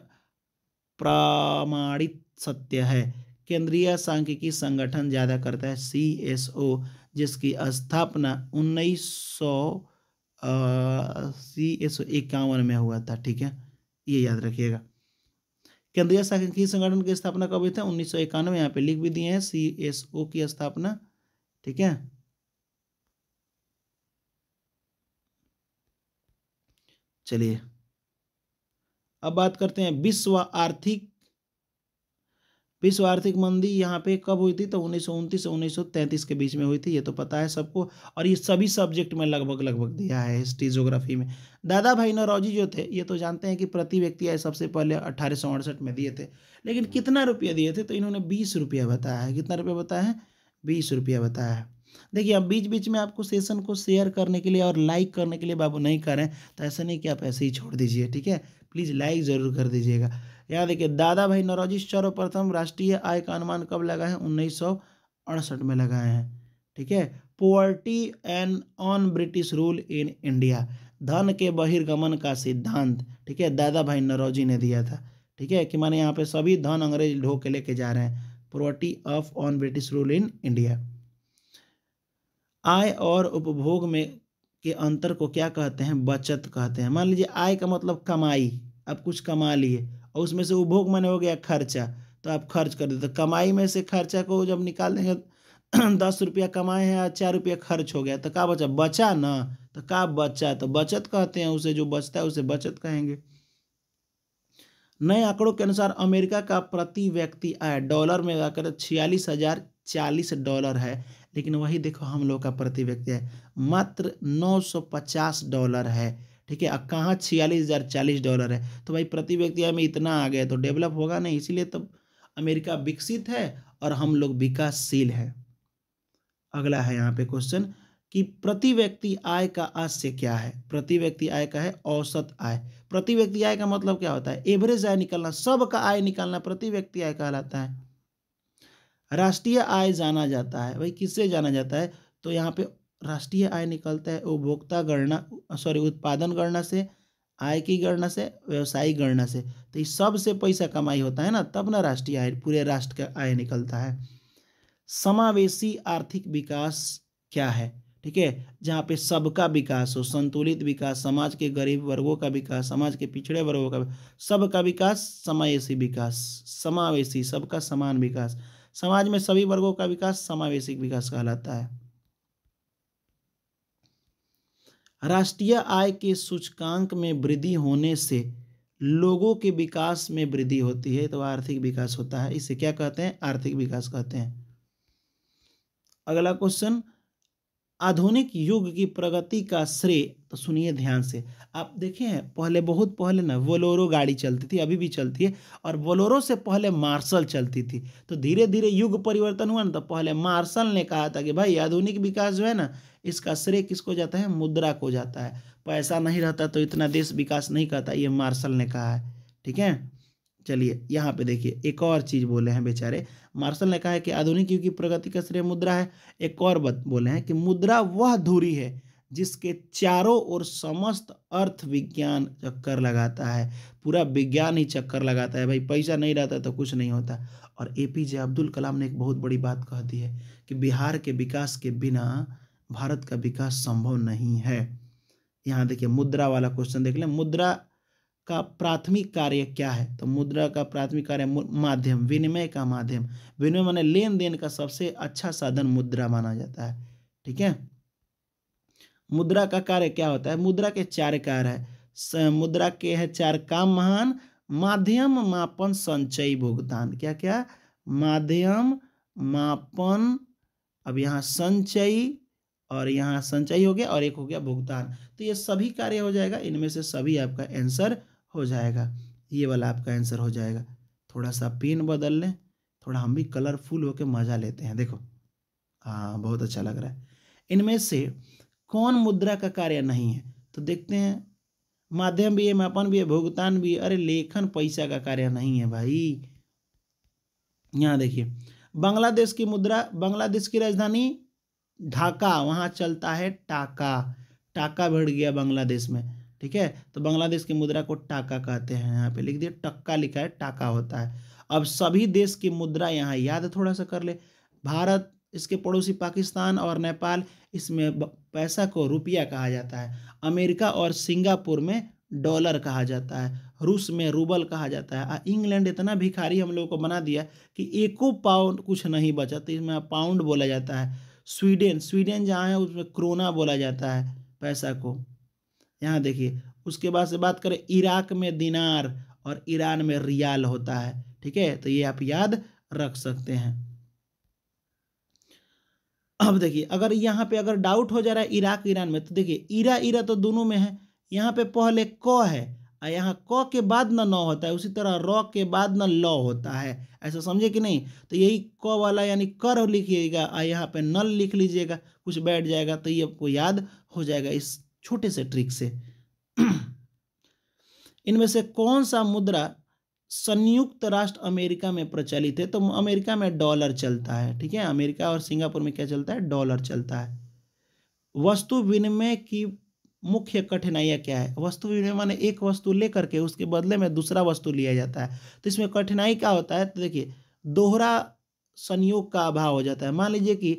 प्रमाणित सत्य है केंद्रीय सांख्यिकी संगठन ज़्यादा करता है सी एस ओ जिसकी स्थापना उन्नीस सौ इक्यावन में हुआ था ठीक है ये याद रखिएगा केंद्रीय सांख्यिकी संगठन की स्थापना कब हुई थी उन्नीस सौ इक्यानवे यहाँ पे लिख भी दिए हैं सी एस ओ की स्थापना ठीक है चलिए अब बात करते हैं विश्व आर्थिक विश्व आर्थिक मंदी यहाँ पे कब हुई थी तो उन्नीस सौ उनतीस उन्नीस सौ तैंतीस के बीच में हुई थी ये तो पता है सबको और ये सभी सब्जेक्ट में लगभग लगभग दिया है हिस्ट्री जोग्राफी में दादा भाई नौरोजी जो थे ये तो जानते हैं कि प्रति व्यक्ति आए सबसे पहले अट्ठारह सौ अड़सठ में दिए थे लेकिन कितना रुपया दिए थे तो इन्होंने बीस रुपया बताया है कितना रुपया बताया है बीस रुपया बताया है देखिए अब बीच बीच में आपको सेशन को शेयर करने के लिए और लाइक करने के लिए बाबू नहीं करें तो ऐसा नहीं कि आप ऐसे ही छोड़ दीजिए ठीक है प्लीज़ लाइक ज़रूर कर दीजिएगा यहाँ देखिए दादा भाई नौरोजी सर्वप्रथम राष्ट्रीय आय का अनुमान कब लगा है उन्नीस में लगाए हैं ठीक है poverty and un British rule in India धन के बहिर्गमन का सिद्धांत ठीक है दादा भाई नरोजी ने दिया था ठीक है कि माने यहाँ पे सभी धन अंग्रेज ढो के लेके जा रहे हैं poverty of un British rule in India आय और उपभोग में के अंतर को क्या कहते हैं बचत कहते हैं मान लीजिए आय का मतलब कमाई अब कुछ कमा लिए और उसमें से उपभोग मैंने हो गया खर्चा तो आप खर्च कर देते तो कमाई में से खर्चा को जब निकाल देंगे [clears throat] दस रुपया कमाए हैं और चार रुपया खर्च हो गया तो क्या बचा बचा ना तो का बचा तो बचत कहते हैं उसे जो बचता है उसे बचत कहेंगे नए आंकड़ों के अनुसार अमेरिका का प्रति व्यक्ति आय डॉलर में जाकर छियालीस हजार चालीस डॉलर है लेकिन वही देखो हम लोग का प्रति व्यक्ति है मात्र नौ सौ पचास डॉलर है ठीक है कहाँ छियालीस हज़ार चालीस डॉलर है तो भाई प्रति व्यक्ति में इतना आ गया तो डेवलप होगा नहीं इसीलिए तो अमेरिका विकसित है और हम लोग विकासशील है अगला है यहाँ पे क्वेश्चन कि प्रति व्यक्ति आय का आश्य क्या है प्रति व्यक्ति आय का है औसत आय प्रति व्यक्ति आय का मतलब क्या होता है एवरेज आय निकालना सबका आय निकालना प्रति व्यक्ति आय कहलाता है राष्ट्रीय आय जाना जाता है भाई किससे जाना जाता है तो यहाँ पे राष्ट्रीय आय निकलता है उपभोक्ता गणना सॉरी उत्पादन गणना से आय की गणना से व्यवसायिक गणना से तो इस सब से पैसा कमाई होता है ना तब ना राष्ट्रीय आय पूरे राष्ट्र का आय निकलता है समावेशी आर्थिक विकास क्या है ठीक है जहाँ पे सबका विकास हो संतुलित विकास समाज के गरीब वर्गों का विकास समाज के पिछड़े वर्गों का सबका विकास समावेशी विकास समावेशी सबका समान विकास समाज में सभी वर्गों का विकास समावेशी विकास कहलाता है राष्ट्रीय आय के सूचकांक में वृद्धि होने से लोगों के विकास में वृद्धि होती है तो आर्थिक विकास होता है इसे क्या कहते हैं आर्थिक विकास कहते हैं अगला क्वेश्चन आधुनिक युग की प्रगति का श्रेय तो सुनिए ध्यान से आप देखें पहले बहुत पहले ना बोलोरो गाड़ी चलती थी अभी भी चलती है और बोलोरो से पहले मार्शल चलती थी तो धीरे धीरे युग परिवर्तन हुआ ना तो पहले मार्शल ने कहा था कि भाई आधुनिक विकास जो है ना इसका श्रेय किसको जाता है मुद्रा को जाता है पैसा नहीं रहता तो इतना देश विकास नहीं करता ये मार्शल ने कहा है ठीक है चलिए यहाँ पे देखिए एक और चीज़ बोले हैं बेचारे मार्शल ने कहा है कि आधुनिक युग की प्रगति का श्रेय मुद्रा है एक और बात बोले हैं कि मुद्रा वह धुरी है जिसके चारों ओर समस्त अर्थ विज्ञान चक्कर लगाता है पूरा विज्ञान ही चक्कर लगाता है भाई पैसा नहीं रहता तो कुछ नहीं होता और ए पी जे अब्दुल कलाम ने एक बहुत बड़ी बात कह दी है कि बिहार के विकास के बिना भारत का विकास संभव नहीं है यहाँ देखिए मुद्रा वाला क्वेश्चन देख लें मुद्रा का प्राथमिक कार्य क्या है तो मुद्रा का प्राथमिक कार्य माध्यम विनिमय का माध्यम विनिमय माने लेन देन का सबसे अच्छा साधन मुद्रा माना जाता है ठीक है मुद्रा का कार्य क्या होता है मुद्रा के चार कार्य है मुद्रा के है चार काम महान माध्यम मापन संचय भुगतान क्या क्या माध्यम मापन अब यहाँ संचयी और यहाँ संचयी हो गया और एक हो गया भुगतान तो ये सभी कार्य हो जाएगा इनमें से सभी आपका आंसर हो जाएगा ये वाला आपका आंसर हो जाएगा थोड़ा सा पेन बदल लें थोड़ा हम भी कलरफुल होकर मज़ा लेते हैं देखो हाँ बहुत अच्छा लग रहा है इनमें से कौन मुद्रा का कार्य नहीं है तो देखते हैं माध्यम भी है मापन भी है भुगतान भी है अरे लेखन पैसा का कार्य नहीं है भाई यहाँ देखिए बांग्लादेश की मुद्रा बांग्लादेश की राजधानी ढाका वहाँ चलता है टाका टाका बढ़ गया बांग्लादेश में ठीक है तो बांग्लादेश की मुद्रा को टाका कहते हैं यहाँ पे लिख दिए टक्का लिखा है टाका होता है अब सभी देश की मुद्रा यहाँ याद थोड़ा सा कर ले भारत इसके पड़ोसी पाकिस्तान और नेपाल इसमें पैसा को रुपया कहा जाता है अमेरिका और सिंगापुर में डॉलर कहा जाता है रूस में रूबल कहा जाता है इंग्लैंड इतना भिखारी हम लोगों को बना दिया कि एको पाउंड कुछ नहीं बचा तो इसमें पाउंड बोला जाता है स्वीडन स्वीडन जहाँ है उसमें क्रोना बोला जाता है पैसा को यहाँ देखिए उसके बाद से बात करें इराक में दिनार और ईरान में रियाल होता है ठीक है तो ये आप याद रख सकते हैं अब देखिए अगर यहाँ पे अगर डाउट हो जा रहा है इराक ईरान में तो देखिए ईरा ईरा तो दोनों में है यहाँ पे पहले क है और यहाँ क के बाद न न होता है उसी तरह र के बाद न ल होता है ऐसा समझे कि नहीं तो यही क वाला यानी कर लिखिएगा और यहाँ पे नल लिख लीजिएगा कुछ बैठ जाएगा तो ये आपको याद हो जाएगा इस छोटे से ट्रिक से इनमें से कौन सा मुद्रा संयुक्त राष्ट्र अमेरिका में प्रचलित है तो अमेरिका में डॉलर चलता है ठीक है अमेरिका और सिंगापुर में क्या चलता है डॉलर चलता है वस्तु विनिमय की मुख्य कठिनाइयाँ क्या है वस्तु विनिमय माने एक वस्तु लेकर के उसके बदले में दूसरा वस्तु लिया जाता है तो इसमें कठिनाई क्या होता है तो देखिए दोहरा संयोग का अभाव हो जाता है मान लीजिए कि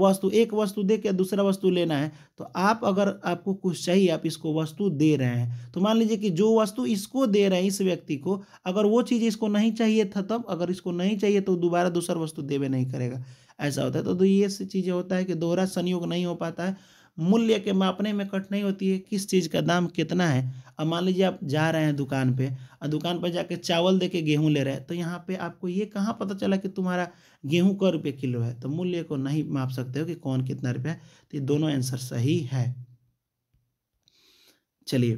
वस्तु एक वस्तु दे के दूसरा वस्तु लेना है तो आप अगर आपको कुछ चाहिए आप इसको वस्तु दे रहे हैं तो मान लीजिए कि जो वस्तु इसको दे रहे हैं इस व्यक्ति को अगर वो चीज़ इसको नहीं चाहिए था तब अगर इसको नहीं चाहिए तो दोबारा दूसरा वस्तु देवे नहीं करेगा ऐसा होता है तो, तो ये चीज़ें होता है कि दोहरा संयोग नहीं हो पाता है मूल्य के मापने में कठिनाई होती है किस चीज़ का दाम कितना है अब मान लीजिए आप जा रहे हैं दुकान पे और दुकान पर जाके चावल दे के गेहूँ ले रहे हैं तो यहाँ पे आपको ये कहाँ पता चला कि तुम्हारा गेहूँ कौ रुपये किलो है तो मूल्य को नहीं माप सकते हो कि कौन कितना रुपया है तो ये दोनों आंसर सही है चलिए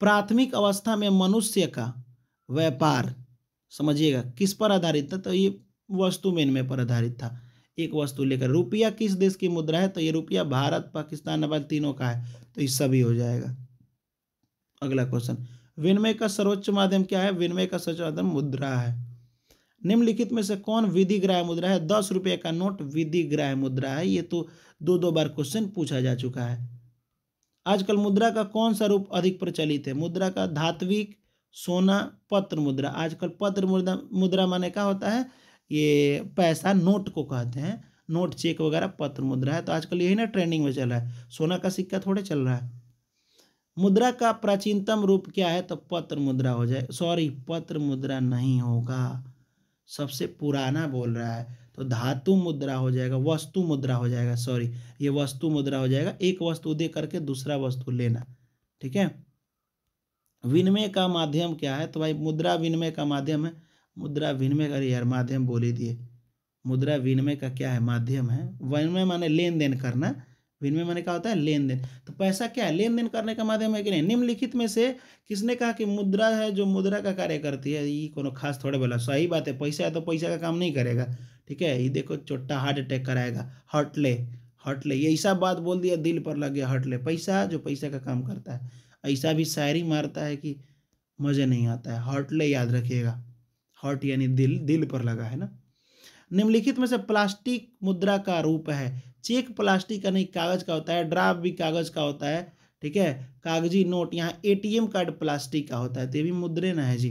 प्राथमिक अवस्था में मनुष्य का व्यापार समझिएगा किस पर आधारित था तो ये वस्तु मेन में पर आधारित था एक वस्तु लेकर रुपया किस देश की मुद्रा है तो ये रुपया भारत पाकिस्तान नेपाल तीनों का है तो ये सभी हो जाएगा अगला क्वेश्चन विनिमय का सर्वोच्च माध्यम क्या है विनिमय का सर्वोच्च माध्यम मुद्रा है निम्नलिखित में से कौन विधि ग्राह मुद्रा है दस रुपये का नोट विधि ग्राह मुद्रा है ये तो दो दो बार क्वेश्चन पूछा जा चुका है आजकल मुद्रा का कौन सा रूप अधिक प्रचलित है मुद्रा का धात्विक सोना पत्र मुद्रा आजकल पत्र मुद्रा मुद्रा माने क्या होता है ये पैसा नोट को कहते हैं नोट चेक वगैरह पत्र मुद्रा है तो आजकल यही ना ट्रेंडिंग में चल रहा है सोना का सिक्का थोड़े चल रहा है मुद्रा का प्राचीनतम रूप क्या है तो पत्र मुद्रा हो जाए सॉरी पत्र मुद्रा नहीं होगा सबसे पुराना बोल रहा है तो धातु मुद्रा हो जाएगा वस्तु मुद्रा हो जाएगा सॉरी ये वस्तु मुद्रा हो जाएगा एक वस्तु दे करके दूसरा वस्तु लेना ठीक है विनिमय का माध्यम क्या है तो भाई मुद्रा विनिमय का माध्यम है मुद्रा विनिमय कर यार माध्यम बोली दिए मुद्रा विनिमय का क्या है माध्यम है विनिमय माने लेन देन करना विनिमय माने क्या होता है लेन देन तो पैसा क्या है लेन देन करने का माध्यम है कि नहीं निम्नलिखित में से किसने कहा कि मुद्रा है जो मुद्रा का कार्य करती है ये कोनो खास थोड़े बोला सही बात है पैसा है तो पैसा का काम नहीं करेगा ठीक है ये देखो चोट्टा हार्ट अटैक कराएगा हट ले हट ले ये ऐसा बात बोल दिया दिल पर लग गया हट ले पैसा जो पैसा का काम करता है ऐसा भी शायरी मारता है कि मज़े नहीं आता है हटले याद रखिएगा हर्ट यानी दिल दिल पर लगा है ना निम्नलिखित में से प्लास्टिक मुद्रा का रूप है चेक प्लास्टिक का नहीं कागज का होता है ड्राफ्ट भी कागज का होता है ठीक है कागजी नोट यहाँ एटीएम कार्ड प्लास्टिक का होता है तो ये भी मुद्रे ना है जी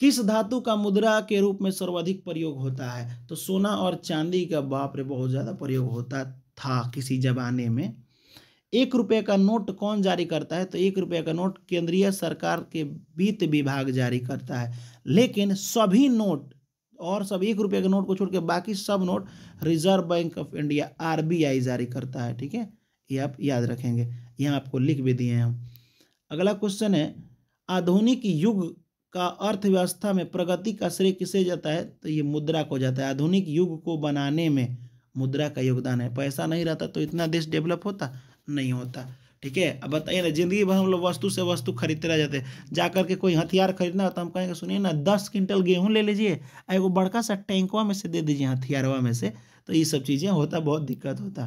किस धातु का मुद्रा के रूप में सर्वाधिक प्रयोग होता है तो सोना और चांदी का बाप रे बहुत ज़्यादा प्रयोग होता था किसी जमाने में एक रुपये का नोट कौन जारी करता है तो एक रुपये का नोट केंद्रीय सरकार के वित्त विभाग जारी करता है लेकिन सभी नोट और सब एक रुपये के नोट को छोड़ के बाकी सब note reserve bank of India आर जारी करता है ठीक है ये आप याद रखेंगे यहाँ आपको लिख भी दिए हैं हम अगला क्वेश्चन है आधुनिक युग का अर्थव्यवस्था में प्रगति का श्रेय किसे जाता है तो ये मुद्रा को जाता है आधुनिक युग को बनाने में मुद्रा का योगदान है पैसा नहीं रहता तो इतना देश डेवलप होता नहीं होता ठीक है अब बताइए ना जिंदगी भर हम लोग वस्तु से वस्तु खरीदते रह जाते जा करके कोई हथियार खरीदना होता तो हम कहेंगे सुनिए ना दस क्विंटल गेहूं ले लीजिए एगो बड़का सा टैंकवा में से दे दीजिए हथियारवा में से तो ये सब चीज़ें होता बहुत दिक्कत होता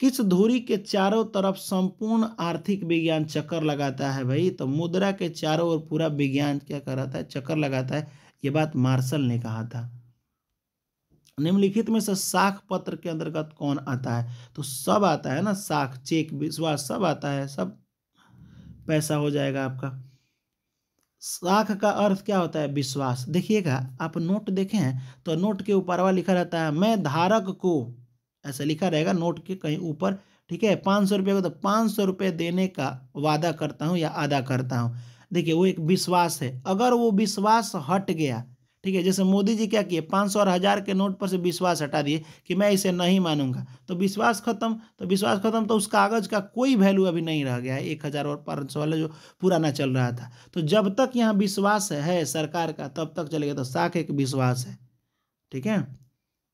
किस धुरी के चारों तरफ संपूर्ण आर्थिक विज्ञान चक्कर लगाता है भाई तो मुद्रा के चारों ओर पूरा विज्ञान क्या कराता है चक्कर लगाता है ये बात मार्शल ने कहा था निम्नलिखित में से साख पत्र के अंतर्गत कौन आता है तो सब आता है ना साख चेक विश्वास सब आता है सब पैसा हो जाएगा आपका साख का अर्थ क्या होता है विश्वास देखिएगा आप नोट देखें तो नोट के ऊपर वाला लिखा रहता है मैं धारक को ऐसा लिखा रहेगा नोट के कहीं ऊपर ठीक है पाँच सौ रुपये को तो पाँच सौ रुपये देने का वादा करता हूँ या अदा करता हूँ देखिए वो एक विश्वास है अगर वो विश्वास हट गया ठीक है जैसे मोदी जी क्या किए पाँच सौ और हज़ार के नोट पर से विश्वास हटा दिए कि मैं इसे नहीं मानूंगा तो विश्वास खत्म तो विश्वास खत्म तो उस कागज़ का कोई वैल्यू अभी नहीं रह गया है एक हज़ार और पाँच सौ वाला जो पुराना चल रहा था तो जब तक यहाँ विश्वास है सरकार का तब तक चलेगा तो साख एक विश्वास है ठीक है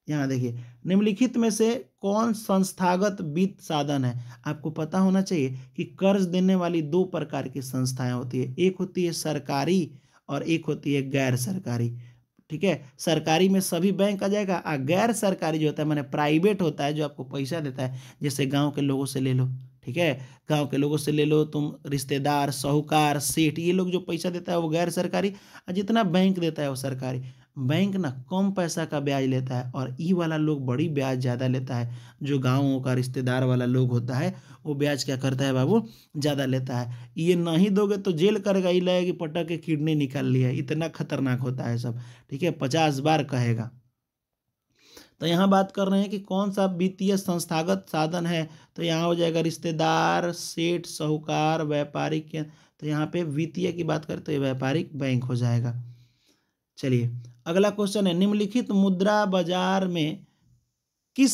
यहाँ देखिए निम्नलिखित में से कौन संस्थागत वित्त साधन है आपको पता होना चाहिए कि कर्ज देने वाली दो प्रकार की संस्थाएं होती है एक होती है सरकारी और एक होती है गैर सरकारी ठीक है सरकारी में सभी बैंक आ जाएगा और गैर सरकारी जो होता है मैंने प्राइवेट होता है जो आपको पैसा देता है जैसे गांव के लोगों से ले लो ठीक है गांव के लोगों से ले लो तुम रिश्तेदार साहूकार सेठ ये लोग जो पैसा देता है वो गैर सरकारी और जितना बैंक देता है वो सरकारी बैंक हम्म। ना कम पैसा का ब्याज लेता है और ई वाला लोग बड़ी ब्याज ज़्यादा लेता है जो गाँव का रिश्तेदार वाला लोग होता है वो ब्याज क्या करता है बाबू ज़्यादा लेता है ये नहीं दोगे तो जेल करेगा ये लगेगी पटक के किडनी निकाल लिया इतना खतरनाक होता है सब ठीक है पचास बार कहेगा तो यहाँ बात कर रहे हैं कि कौन सा वित्तीय संस्थागत साधन है तो यहाँ हो जाएगा रिश्तेदार सेठ साहूकार व्यापारिक तो यहाँ पे वित्तीय की बात करें तो ये व्यापारिक बैंक हो जाएगा चलिए अगला क्वेश्चन है निम्नलिखित मुद्रा बाजार में किस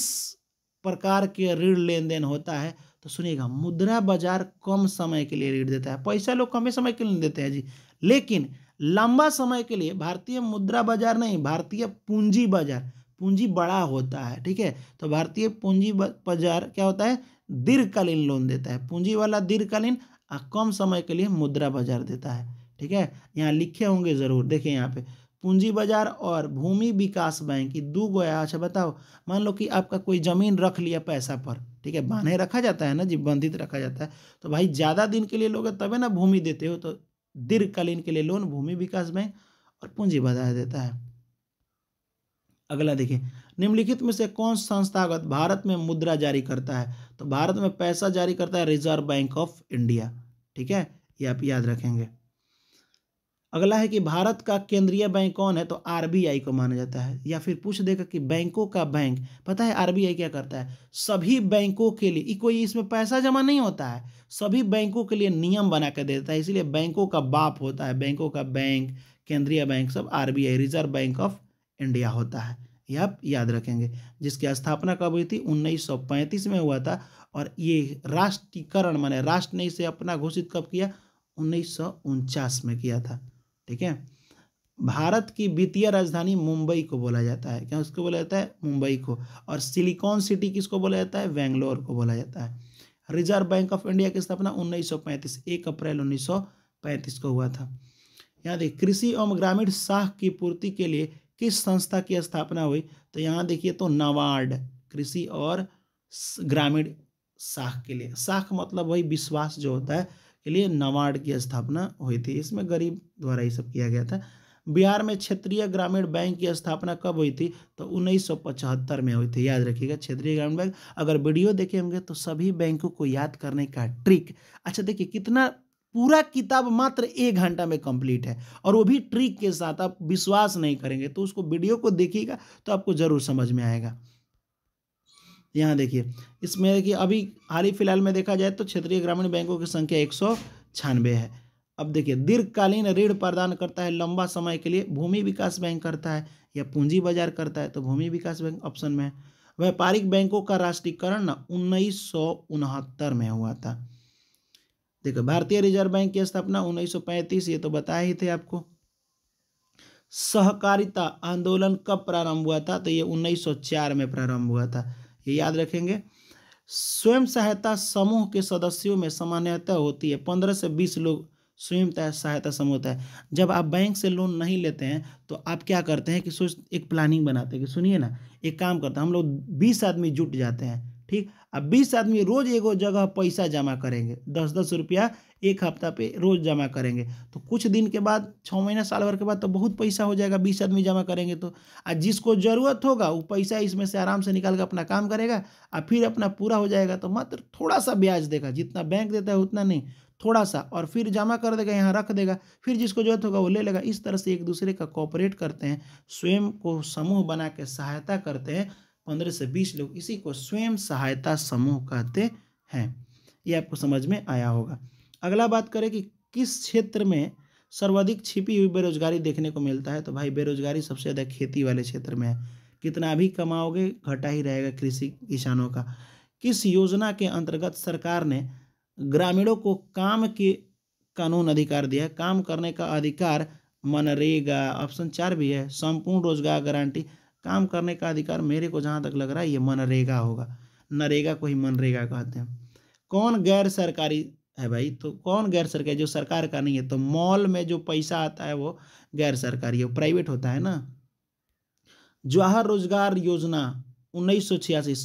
प्रकार के ऋण लेन देन होता है तो सुनिएगा मुद्रा बाजार कम समय के लिए ऋण देता है पैसा लोग कम समय के लिए देते हैं जी लेकिन लंबा समय के लिए भारतीय मुद्रा बाजार नहीं भारतीय पूंजी बाजार पूंजी बड़ा होता है ठीक है तो भारतीय पूंजी बाजार क्या होता है दीर्घकालीन लोन देता है पूंजी वाला दीर्घकालीन और कम समय के लिए मुद्रा बाजार देता है ठीक है यहाँ लिखे होंगे ज़रूर देखिए यहाँ पे पूंजी बाजार और भूमि विकास बैंक ये दू गो है अच्छा बताओ मान लो कि आपका कोई ज़मीन रख लिया पैसा पर ठीक है बांधे रखा जाता है ना जी बंधित रखा जाता है तो भाई ज़्यादा दिन के लिए लोग तबे ना भूमि देते हो तो दीर्घकालीन के लिए लोन भूमि विकास बैंक और पूंजी बाजार देता है अगला देखिए निम्नलिखित में से कौन संस्थागत भारत में मुद्रा जारी करता है तो भारत में पैसा जारी करता है रिजर्व बैंक ऑफ इंडिया ठीक है ये आप याद रखेंगे अगला है कि भारत का केंद्रीय बैंक कौन है तो आरबीआई को माना जाता है या फिर पूछ देगा कि बैंकों का बैंक पता है आरबीआई क्या करता है सभी बैंकों के लिए कोई इसमें पैसा जमा नहीं होता है सभी बैंकों के लिए नियम बना कर देता है इसीलिए बैंकों का बाप होता है बैंकों का बैंक केंद्रीय बैंक सब आर रिजर्व बैंक ऑफ इंडिया होता है ये आप याद रखेंगे जिसकी स्थापना कब हुई थी उन्नीस में हुआ था और ये राष्ट्रीयकरण माने राष्ट्र ने इसे अपना घोषित कब किया उन्नीस में किया था ठीक है भारत की वित्तीय राजधानी मुंबई को बोला जाता है क्या उसको बोला जाता है मुंबई को और सिलिकॉन सिटी किसको बोला जाता है बेंगलोर को बोला जाता है रिजर्व बैंक ऑफ इंडिया की स्थापना 1935 एक अप्रैल 1935 को हुआ था यहाँ देखिए कृषि एवं ग्रामीण साख की पूर्ति के लिए किस संस्था की स्थापना हुई तो यहाँ देखिए तो नवार्ड कृषि और ग्रामीण साख के लिए साख मतलब वही विश्वास जो होता है के लिए नवाड की स्थापना हुई थी इसमें गरीब द्वारा ये सब किया गया था बिहार में क्षेत्रीय ग्रामीण बैंक की स्थापना कब हुई थी तो 1975 में हुई थी याद रखिएगा क्षेत्रीय ग्रामीण बैंक अगर वीडियो देखे होंगे तो सभी बैंकों को याद करने का ट्रिक अच्छा देखिए कितना पूरा किताब मात्र एक घंटा में कंप्लीट है और वो भी ट्रिक के साथ आप विश्वास नहीं करेंगे तो उसको वीडियो को देखिएगा तो आपको ज़रूर समझ में आएगा यहाँ देखिए इसमें कि अभी हाल ही फिलहाल में देखा जाए तो क्षेत्रीय ग्रामीण बैंकों की संख्या एक है अब देखिए दीर्घकालीन ऋण प्रदान करता है लंबा समय के लिए भूमि विकास बैंक करता है या पूंजी बाजार करता है तो भूमि विकास बैंक ऑप्शन में है व्यापारिक बैंकों का राष्ट्रीयकरण ना उन्नीस में हुआ था देखो भारतीय रिजर्व बैंक की स्थापना उन्नीस ये तो बताए ही थे आपको सहकारिता आंदोलन कब प्रारंभ हुआ था तो ये 1904 में प्रारंभ हुआ था ये याद रखेंगे स्वयं सहायता समूह के सदस्यों में सामान्यतः होती है पंद्रह से बीस लोग स्वयं सहायता समूह होता है जब आप बैंक से लोन नहीं लेते हैं तो आप क्या करते हैं कि सोच एक प्लानिंग बनाते हैं कि सुनिए ना एक काम करते हैं हम लोग बीस आदमी जुट जाते हैं ठीक अब बीस आदमी रोज एगो जगह पैसा जमा करेंगे दस दस रुपया एक हफ्ता पे रोज जमा करेंगे तो कुछ दिन के बाद छः महीना साल भर के बाद तो बहुत पैसा हो जाएगा बीस आदमी जमा करेंगे तो आज जिसको ज़रूरत होगा वो पैसा इसमें से आराम से निकाल कर अपना काम करेगा और फिर अपना पूरा हो जाएगा तो मात्र थोड़ा सा ब्याज देगा जितना बैंक देता है उतना नहीं थोड़ा सा और फिर जमा कर देगा यहाँ रख देगा फिर जिसको जरूरत होगा वो ले लेगा इस तरह से एक दूसरे का कॉपरेट करते हैं स्वयं को समूह बना के सहायता करते हैं पंद्रह से बीस लोग इसी को स्वयं सहायता समूह कहते हैं ये आपको समझ में आया होगा अगला बात करें कि किस क्षेत्र में सर्वाधिक छिपी हुई बेरोजगारी देखने को मिलता है तो भाई बेरोजगारी सबसे ज़्यादा खेती वाले क्षेत्र में है कितना भी कमाओगे घटा ही रहेगा कृषि किसानों का किस योजना के अंतर्गत सरकार ने ग्रामीणों को काम के कानून अधिकार दिया है काम करने का अधिकार मनरेगा ऑप्शन चार भी है संपूर्ण रोजगार गारंटी काम करने का अधिकार मेरे को जहाँ तक लग रहा है ये मनरेगा होगा नरेगा को ही मनरेगा कहते हैं कौन गैर सरकारी है भाई तो कौन गैर सरकारी जो सरकार का नहीं है तो मॉल में जो पैसा आता है वो गैर सरकारी है प्राइवेट होता है ना जवाहर रोजगार योजना उन्नीस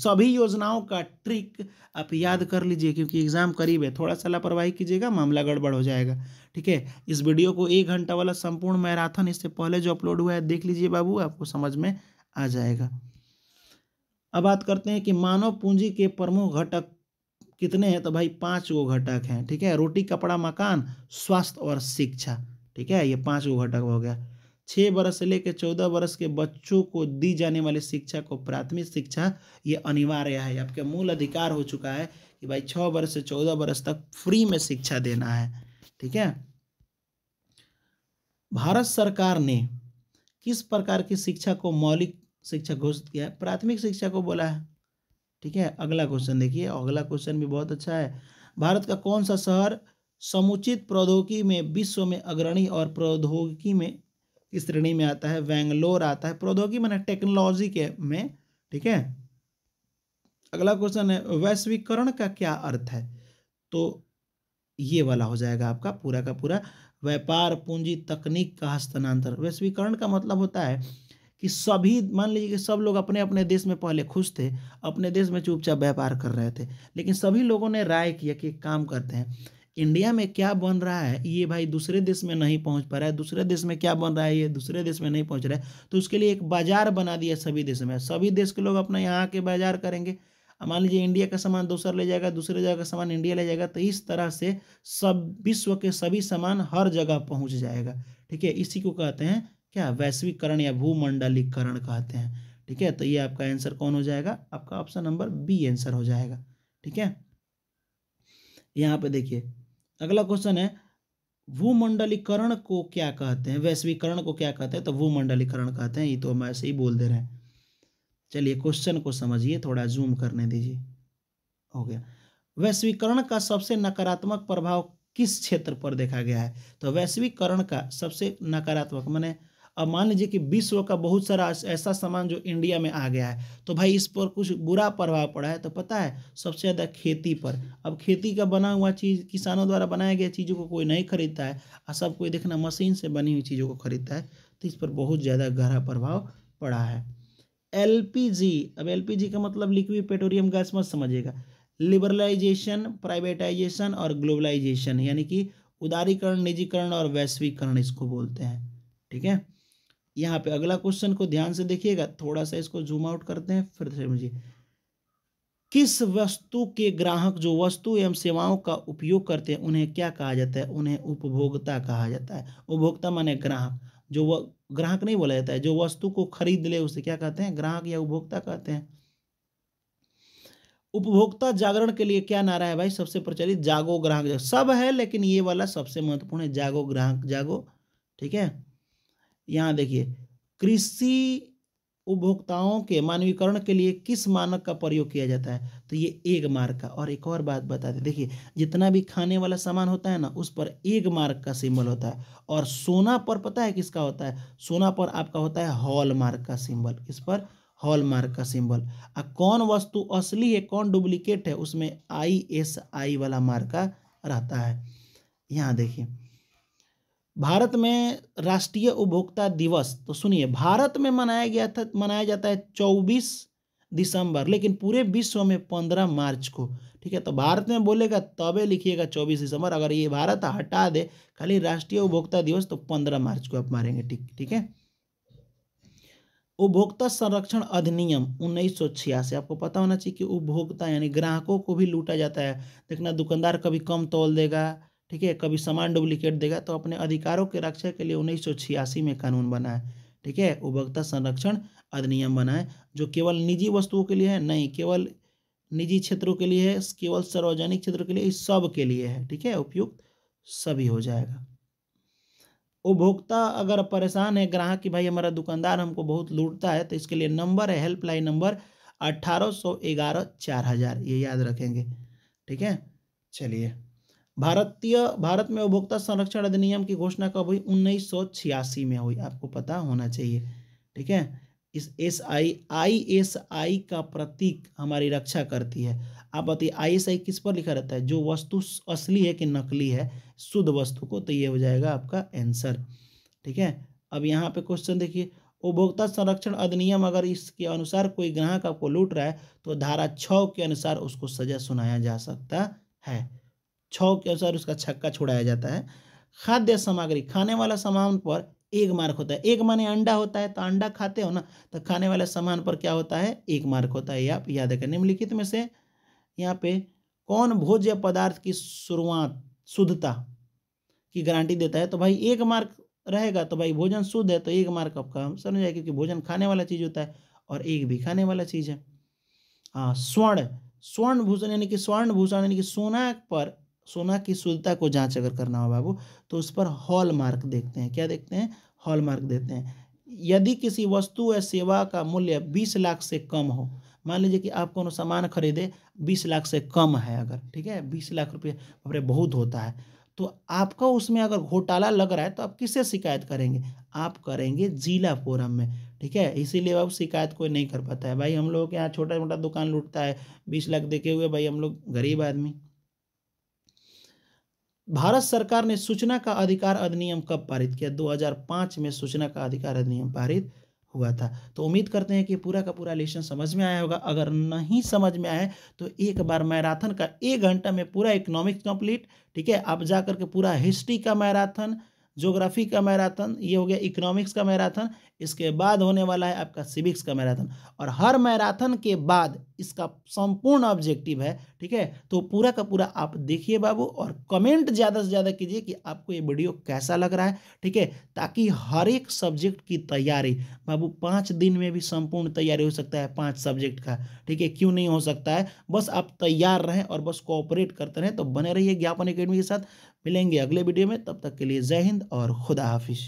सभी योजनाओं का ट्रिक आप याद कर लीजिए क्योंकि एग्ज़ाम करीब है थोड़ा सा लापरवाही कीजिएगा मामला गड़बड़ हो जाएगा ठीक है इस वीडियो को एक घंटा वाला संपूर्ण मैराथन इससे पहले जो अपलोड हुआ है देख लीजिए बाबू आपको समझ में आ जाएगा अब बात करते हैं कि मानव पूंजी के प्रमुख घटक कितने हैं तो भाई पांच गो घटक हैं ठीक है रोटी कपड़ा मकान स्वास्थ्य और शिक्षा ठीक है ये पांच गो घटक हो गया छः बरस से लेकर चौदह बरस के बच्चों को दी जाने वाली शिक्षा को प्राथमिक शिक्षा ये अनिवार्य है आपके मूल अधिकार हो चुका है कि भाई छः बरस से चौदह बरस तक फ्री में शिक्षा देना है ठीक है भारत सरकार ने किस प्रकार की शिक्षा को मौलिक शिक्षा घोषित किया है प्राथमिक शिक्षा को बोला है ठीक है अगला क्वेश्चन देखिए अगला क्वेश्चन भी बहुत अच्छा है भारत का कौन सा शहर समुचित प्रौद्योगिकी में विश्व में अग्रणी और प्रौद्योगिकी में श्रेणी में आता है बैंगलोर आता है प्रौद्योगिकी मैंने टेक्नोलॉजी के में ठीक है अगला क्वेश्चन है वैश्वीकरण का क्या अर्थ है तो ये वाला हो जाएगा आपका पूरा का पूरा व्यापार पूंजी तकनीक का हस्तांतरण वैश्वीकरण का मतलब होता है कि सभी मान लीजिए कि सब लोग अपने अपने देश में पहले खुश थे अपने देश में चुपचाप व्यापार कर रहे थे लेकिन सभी लोगों ने राय किया कि काम करते हैं इंडिया में क्या बन रहा है ये भाई दूसरे देश में नहीं पहुंच पा रहा है दूसरे देश में क्या बन रहा है ये दूसरे देश में नहीं पहुंच रहा है तो उसके लिए एक बाजार बना दिया सभी देश में सभी देश के लोग अपना यहाँ के बाजार करेंगे मान लीजिए इंडिया का सामान दूसरा ले जाएगा दूसरे जगह का सामान इंडिया ले जाएगा तो इस तरह से सब विश्व के सभी सामान हर जगह पहुँच जाएगा ठीक है इसी को कहते हैं क्या वैश्वीकरण या भूमंडलीकरण कहते हैं ठीक है तो ये आपका आंसर कौन हो जाएगा आपका ऑप्शन नंबर बी आंसर हो जाएगा ठीक है यहाँ पे देखिए अगला क्वेश्चन है भूमंडलीकरण को क्या कहते हैं वैश्वीकरण को क्या कहते हैं तो भूमंडलीकरण कहते हैं ये तो हम ऐसे ही बोल दे रहे हैं चलिए क्वेश्चन को समझिए थोड़ा जूम करने दीजिए हो गया वैश्वीकरण का सबसे नकारात्मक प्रभाव किस क्षेत्र पर देखा गया है तो वैश्वीकरण का सबसे नकारात्मक मैंने अब मान लीजिए कि विश्व का बहुत सारा ऐसा सामान जो इंडिया में आ गया है तो भाई इस पर कुछ बुरा प्रभाव पड़ा है तो पता है सबसे ज़्यादा खेती पर अब खेती का बना हुआ चीज़ किसानों द्वारा बनाया गया चीज़ों को कोई नहीं खरीदता है और सब कोई देखना मशीन से बनी हुई चीज़ों को खरीदता है तो इस पर बहुत ज़्यादा गहरा प्रभाव पड़ा है एल अब एल का मतलब लिक्विड पेट्रोलियम गैस मत समझिएगा लिबरलाइजेशन प्राइवेटाइजेशन और ग्लोबलाइजेशन यानी कि उदारीकरण निजीकरण और वैश्वीकरण इसको बोलते हैं ठीक है यहाँ पे अगला क्वेश्चन को ध्यान से देखिएगा थोड़ा सा इसको जूम आउट करते हैं फिर समझिए किस वस्तु के ग्राहक जो वस्तु एवं सेवाओं का उपयोग करते हैं उन्हें क्या कहा जाता है उन्हें उपभोक्ता कहा जाता है उपभोक्ता माने ग्राहक जो वह ग्राहक नहीं बोला जाता है जो वस्तु को खरीद ले उसे क्या कहते हैं ग्राहक या उपभोक्ता कहते हैं उपभोक्ता जागरण के लिए क्या नारा है भाई सबसे प्रचलित जागो ग्राहक सब है लेकिन ये वाला सबसे महत्वपूर्ण है जागो ग्राहक जागो ठीक है यहाँ देखिए कृषि उपभोक्ताओं के मानवीकरण के लिए किस मानक का प्रयोग किया जाता है तो ये एक मार्क का और एक और बात बता दें देखिए जितना भी खाने वाला सामान होता है ना उस पर एक मार्क का सिंबल होता है और सोना पर पता है किसका होता है सोना पर आपका होता है हॉल मार्क का सिंबल किस पर हॉल मार्क का सिंबल आ कौन वस्तु असली है कौन डुप्लीकेट है उसमें आई एस आई वाला मार्का रहता है यहाँ देखिए भारत में राष्ट्रीय उपभोक्ता दिवस तो सुनिए भारत में मनाया गया था मनाया जाता है चौबीस दिसंबर लेकिन पूरे विश्व में पंद्रह मार्च को ठीक है तो भारत में बोलेगा तबे लिखिएगा चौबीस दिसंबर अगर ये भारत हटा दे खाली राष्ट्रीय उपभोक्ता दिवस तो पंद्रह मार्च को आप मारेंगे ठीक ठीक है उपभोक्ता संरक्षण अधिनियम उन्नीस आपको पता होना चाहिए कि उपभोक्ता यानी ग्राहकों को भी लूटा जाता है देखना दुकानदार कभी कम तोल देगा ठीक है कभी समान डुप्लीकेट देगा तो अपने अधिकारों के रक्षा के लिए उन्नीस में कानून बना है ठीक है उपभोक्ता संरक्षण अधिनियम बना है जो केवल निजी वस्तुओं के लिए है नहीं केवल निजी क्षेत्रों के लिए है केवल सार्वजनिक क्षेत्रों के लिए इस सब के लिए है ठीक है उपयुक्त सभी हो जाएगा उपभोक्ता अगर परेशान है ग्राहक कि भाई हमारा दुकानदार हमको बहुत लूटता है तो इसके लिए नंबर है हेल्पलाइन नंबर अट्ठारह सौ ग्यारह चार हज़ार ये याद रखेंगे ठीक है चलिए भारतीय भारत में उपभोक्ता संरक्षण अधिनियम की घोषणा कब हुई उन्नीस में हुई आपको पता होना चाहिए ठीक है इस S I I S I का प्रतीक हमारी रक्षा करती है आप बताइए आई एस आई किस पर लिखा रहता है जो वस्तु असली है कि नकली है शुद्ध वस्तु को तो ये हो जाएगा आपका आंसर ठीक है अब यहाँ पे क्वेश्चन देखिए उपभोक्ता संरक्षण अधिनियम अगर इसके अनुसार कोई ग्राहक आपको लूट रहा है तो धारा छ के अनुसार उसको सजा सुनाया जा सकता है छौ के अनुसार उसका छक्का छुड़ाया जाता है खाद्य सामग्री खाने वाला सामान पर एक मार्क होता है एक माने अंडा होता है तो अंडा खाते हो ना तो खाने वाले सामान पर क्या होता है एक मार्क होता है आप याद रखें निम्नलिखित में से यहाँ पे कौन भोज्य पदार्थ की शुरुआत शुद्धता की गारंटी देता है तो भाई एक मार्क रहेगा तो भाई भोजन शुद्ध है तो एक मार्क आपका हम समझ जाए क्योंकि भोजन खाने वाला चीज़ होता है और एक भी खाने वाला चीज़ है हाँ स्वर्ण स्वर्ण भूषण यानी कि स्वर्ण भूषण यानी कि सोना पर सोना की शुद्धता को जांच अगर करना हो बाबू तो उस पर हॉल मार्क देखते हैं क्या देखते हैं हॉल मार्क देखते हैं यदि किसी वस्तु या सेवा का मूल्य बीस लाख से कम हो मान लीजिए कि आप कोनो सामान खरीदे बीस लाख से कम है अगर ठीक है बीस लाख रुपये अपने बहुत होता है तो आपका उसमें अगर घोटाला लग रहा है तो आप किससे शिकायत करेंगे आप करेंगे जिला फोरम में ठीक है इसीलिए अब शिकायत कोई नहीं कर पाता है भाई हम लोग के यहाँ छोटा मोटा दुकान लूटता है बीस लाख देखे हुए भाई हम लोग गरीब आदमी भारत सरकार ने सूचना का अधिकार अधिनियम कब पारित किया 2005 में सूचना का अधिकार अधिनियम पारित हुआ था तो उम्मीद करते हैं कि पूरा का पूरा लेसन समझ में आया होगा अगर नहीं समझ में आए तो एक बार मैराथन का एक घंटा में पूरा इकोनॉमिक्स कंप्लीट ठीक है आप जा करके पूरा हिस्ट्री का मैराथन जोग्राफी का मैराथन ये हो गया इकोनॉमिक्स का मैराथन इसके बाद होने वाला है आपका सिविक्स का मैराथन और हर मैराथन के बाद इसका संपूर्ण ऑब्जेक्टिव है ठीक है तो पूरा का पूरा आप देखिए बाबू और कमेंट ज़्यादा से ज़्यादा कीजिए कि आपको ये वीडियो कैसा लग रहा है ठीक है ताकि हर एक सब्जेक्ट की तैयारी बाबू पाँच दिन में भी संपूर्ण तैयारी हो सकता है पाँच सब्जेक्ट का ठीक है क्यों नहीं हो सकता है बस आप तैयार रहें और बस कोऑपरेट करते रहें तो बने रहिए ज्ञापन अकेडमी के साथ मिलेंगे अगले वीडियो में तब तक के लिए जय हिंद और खुदा हाफिज़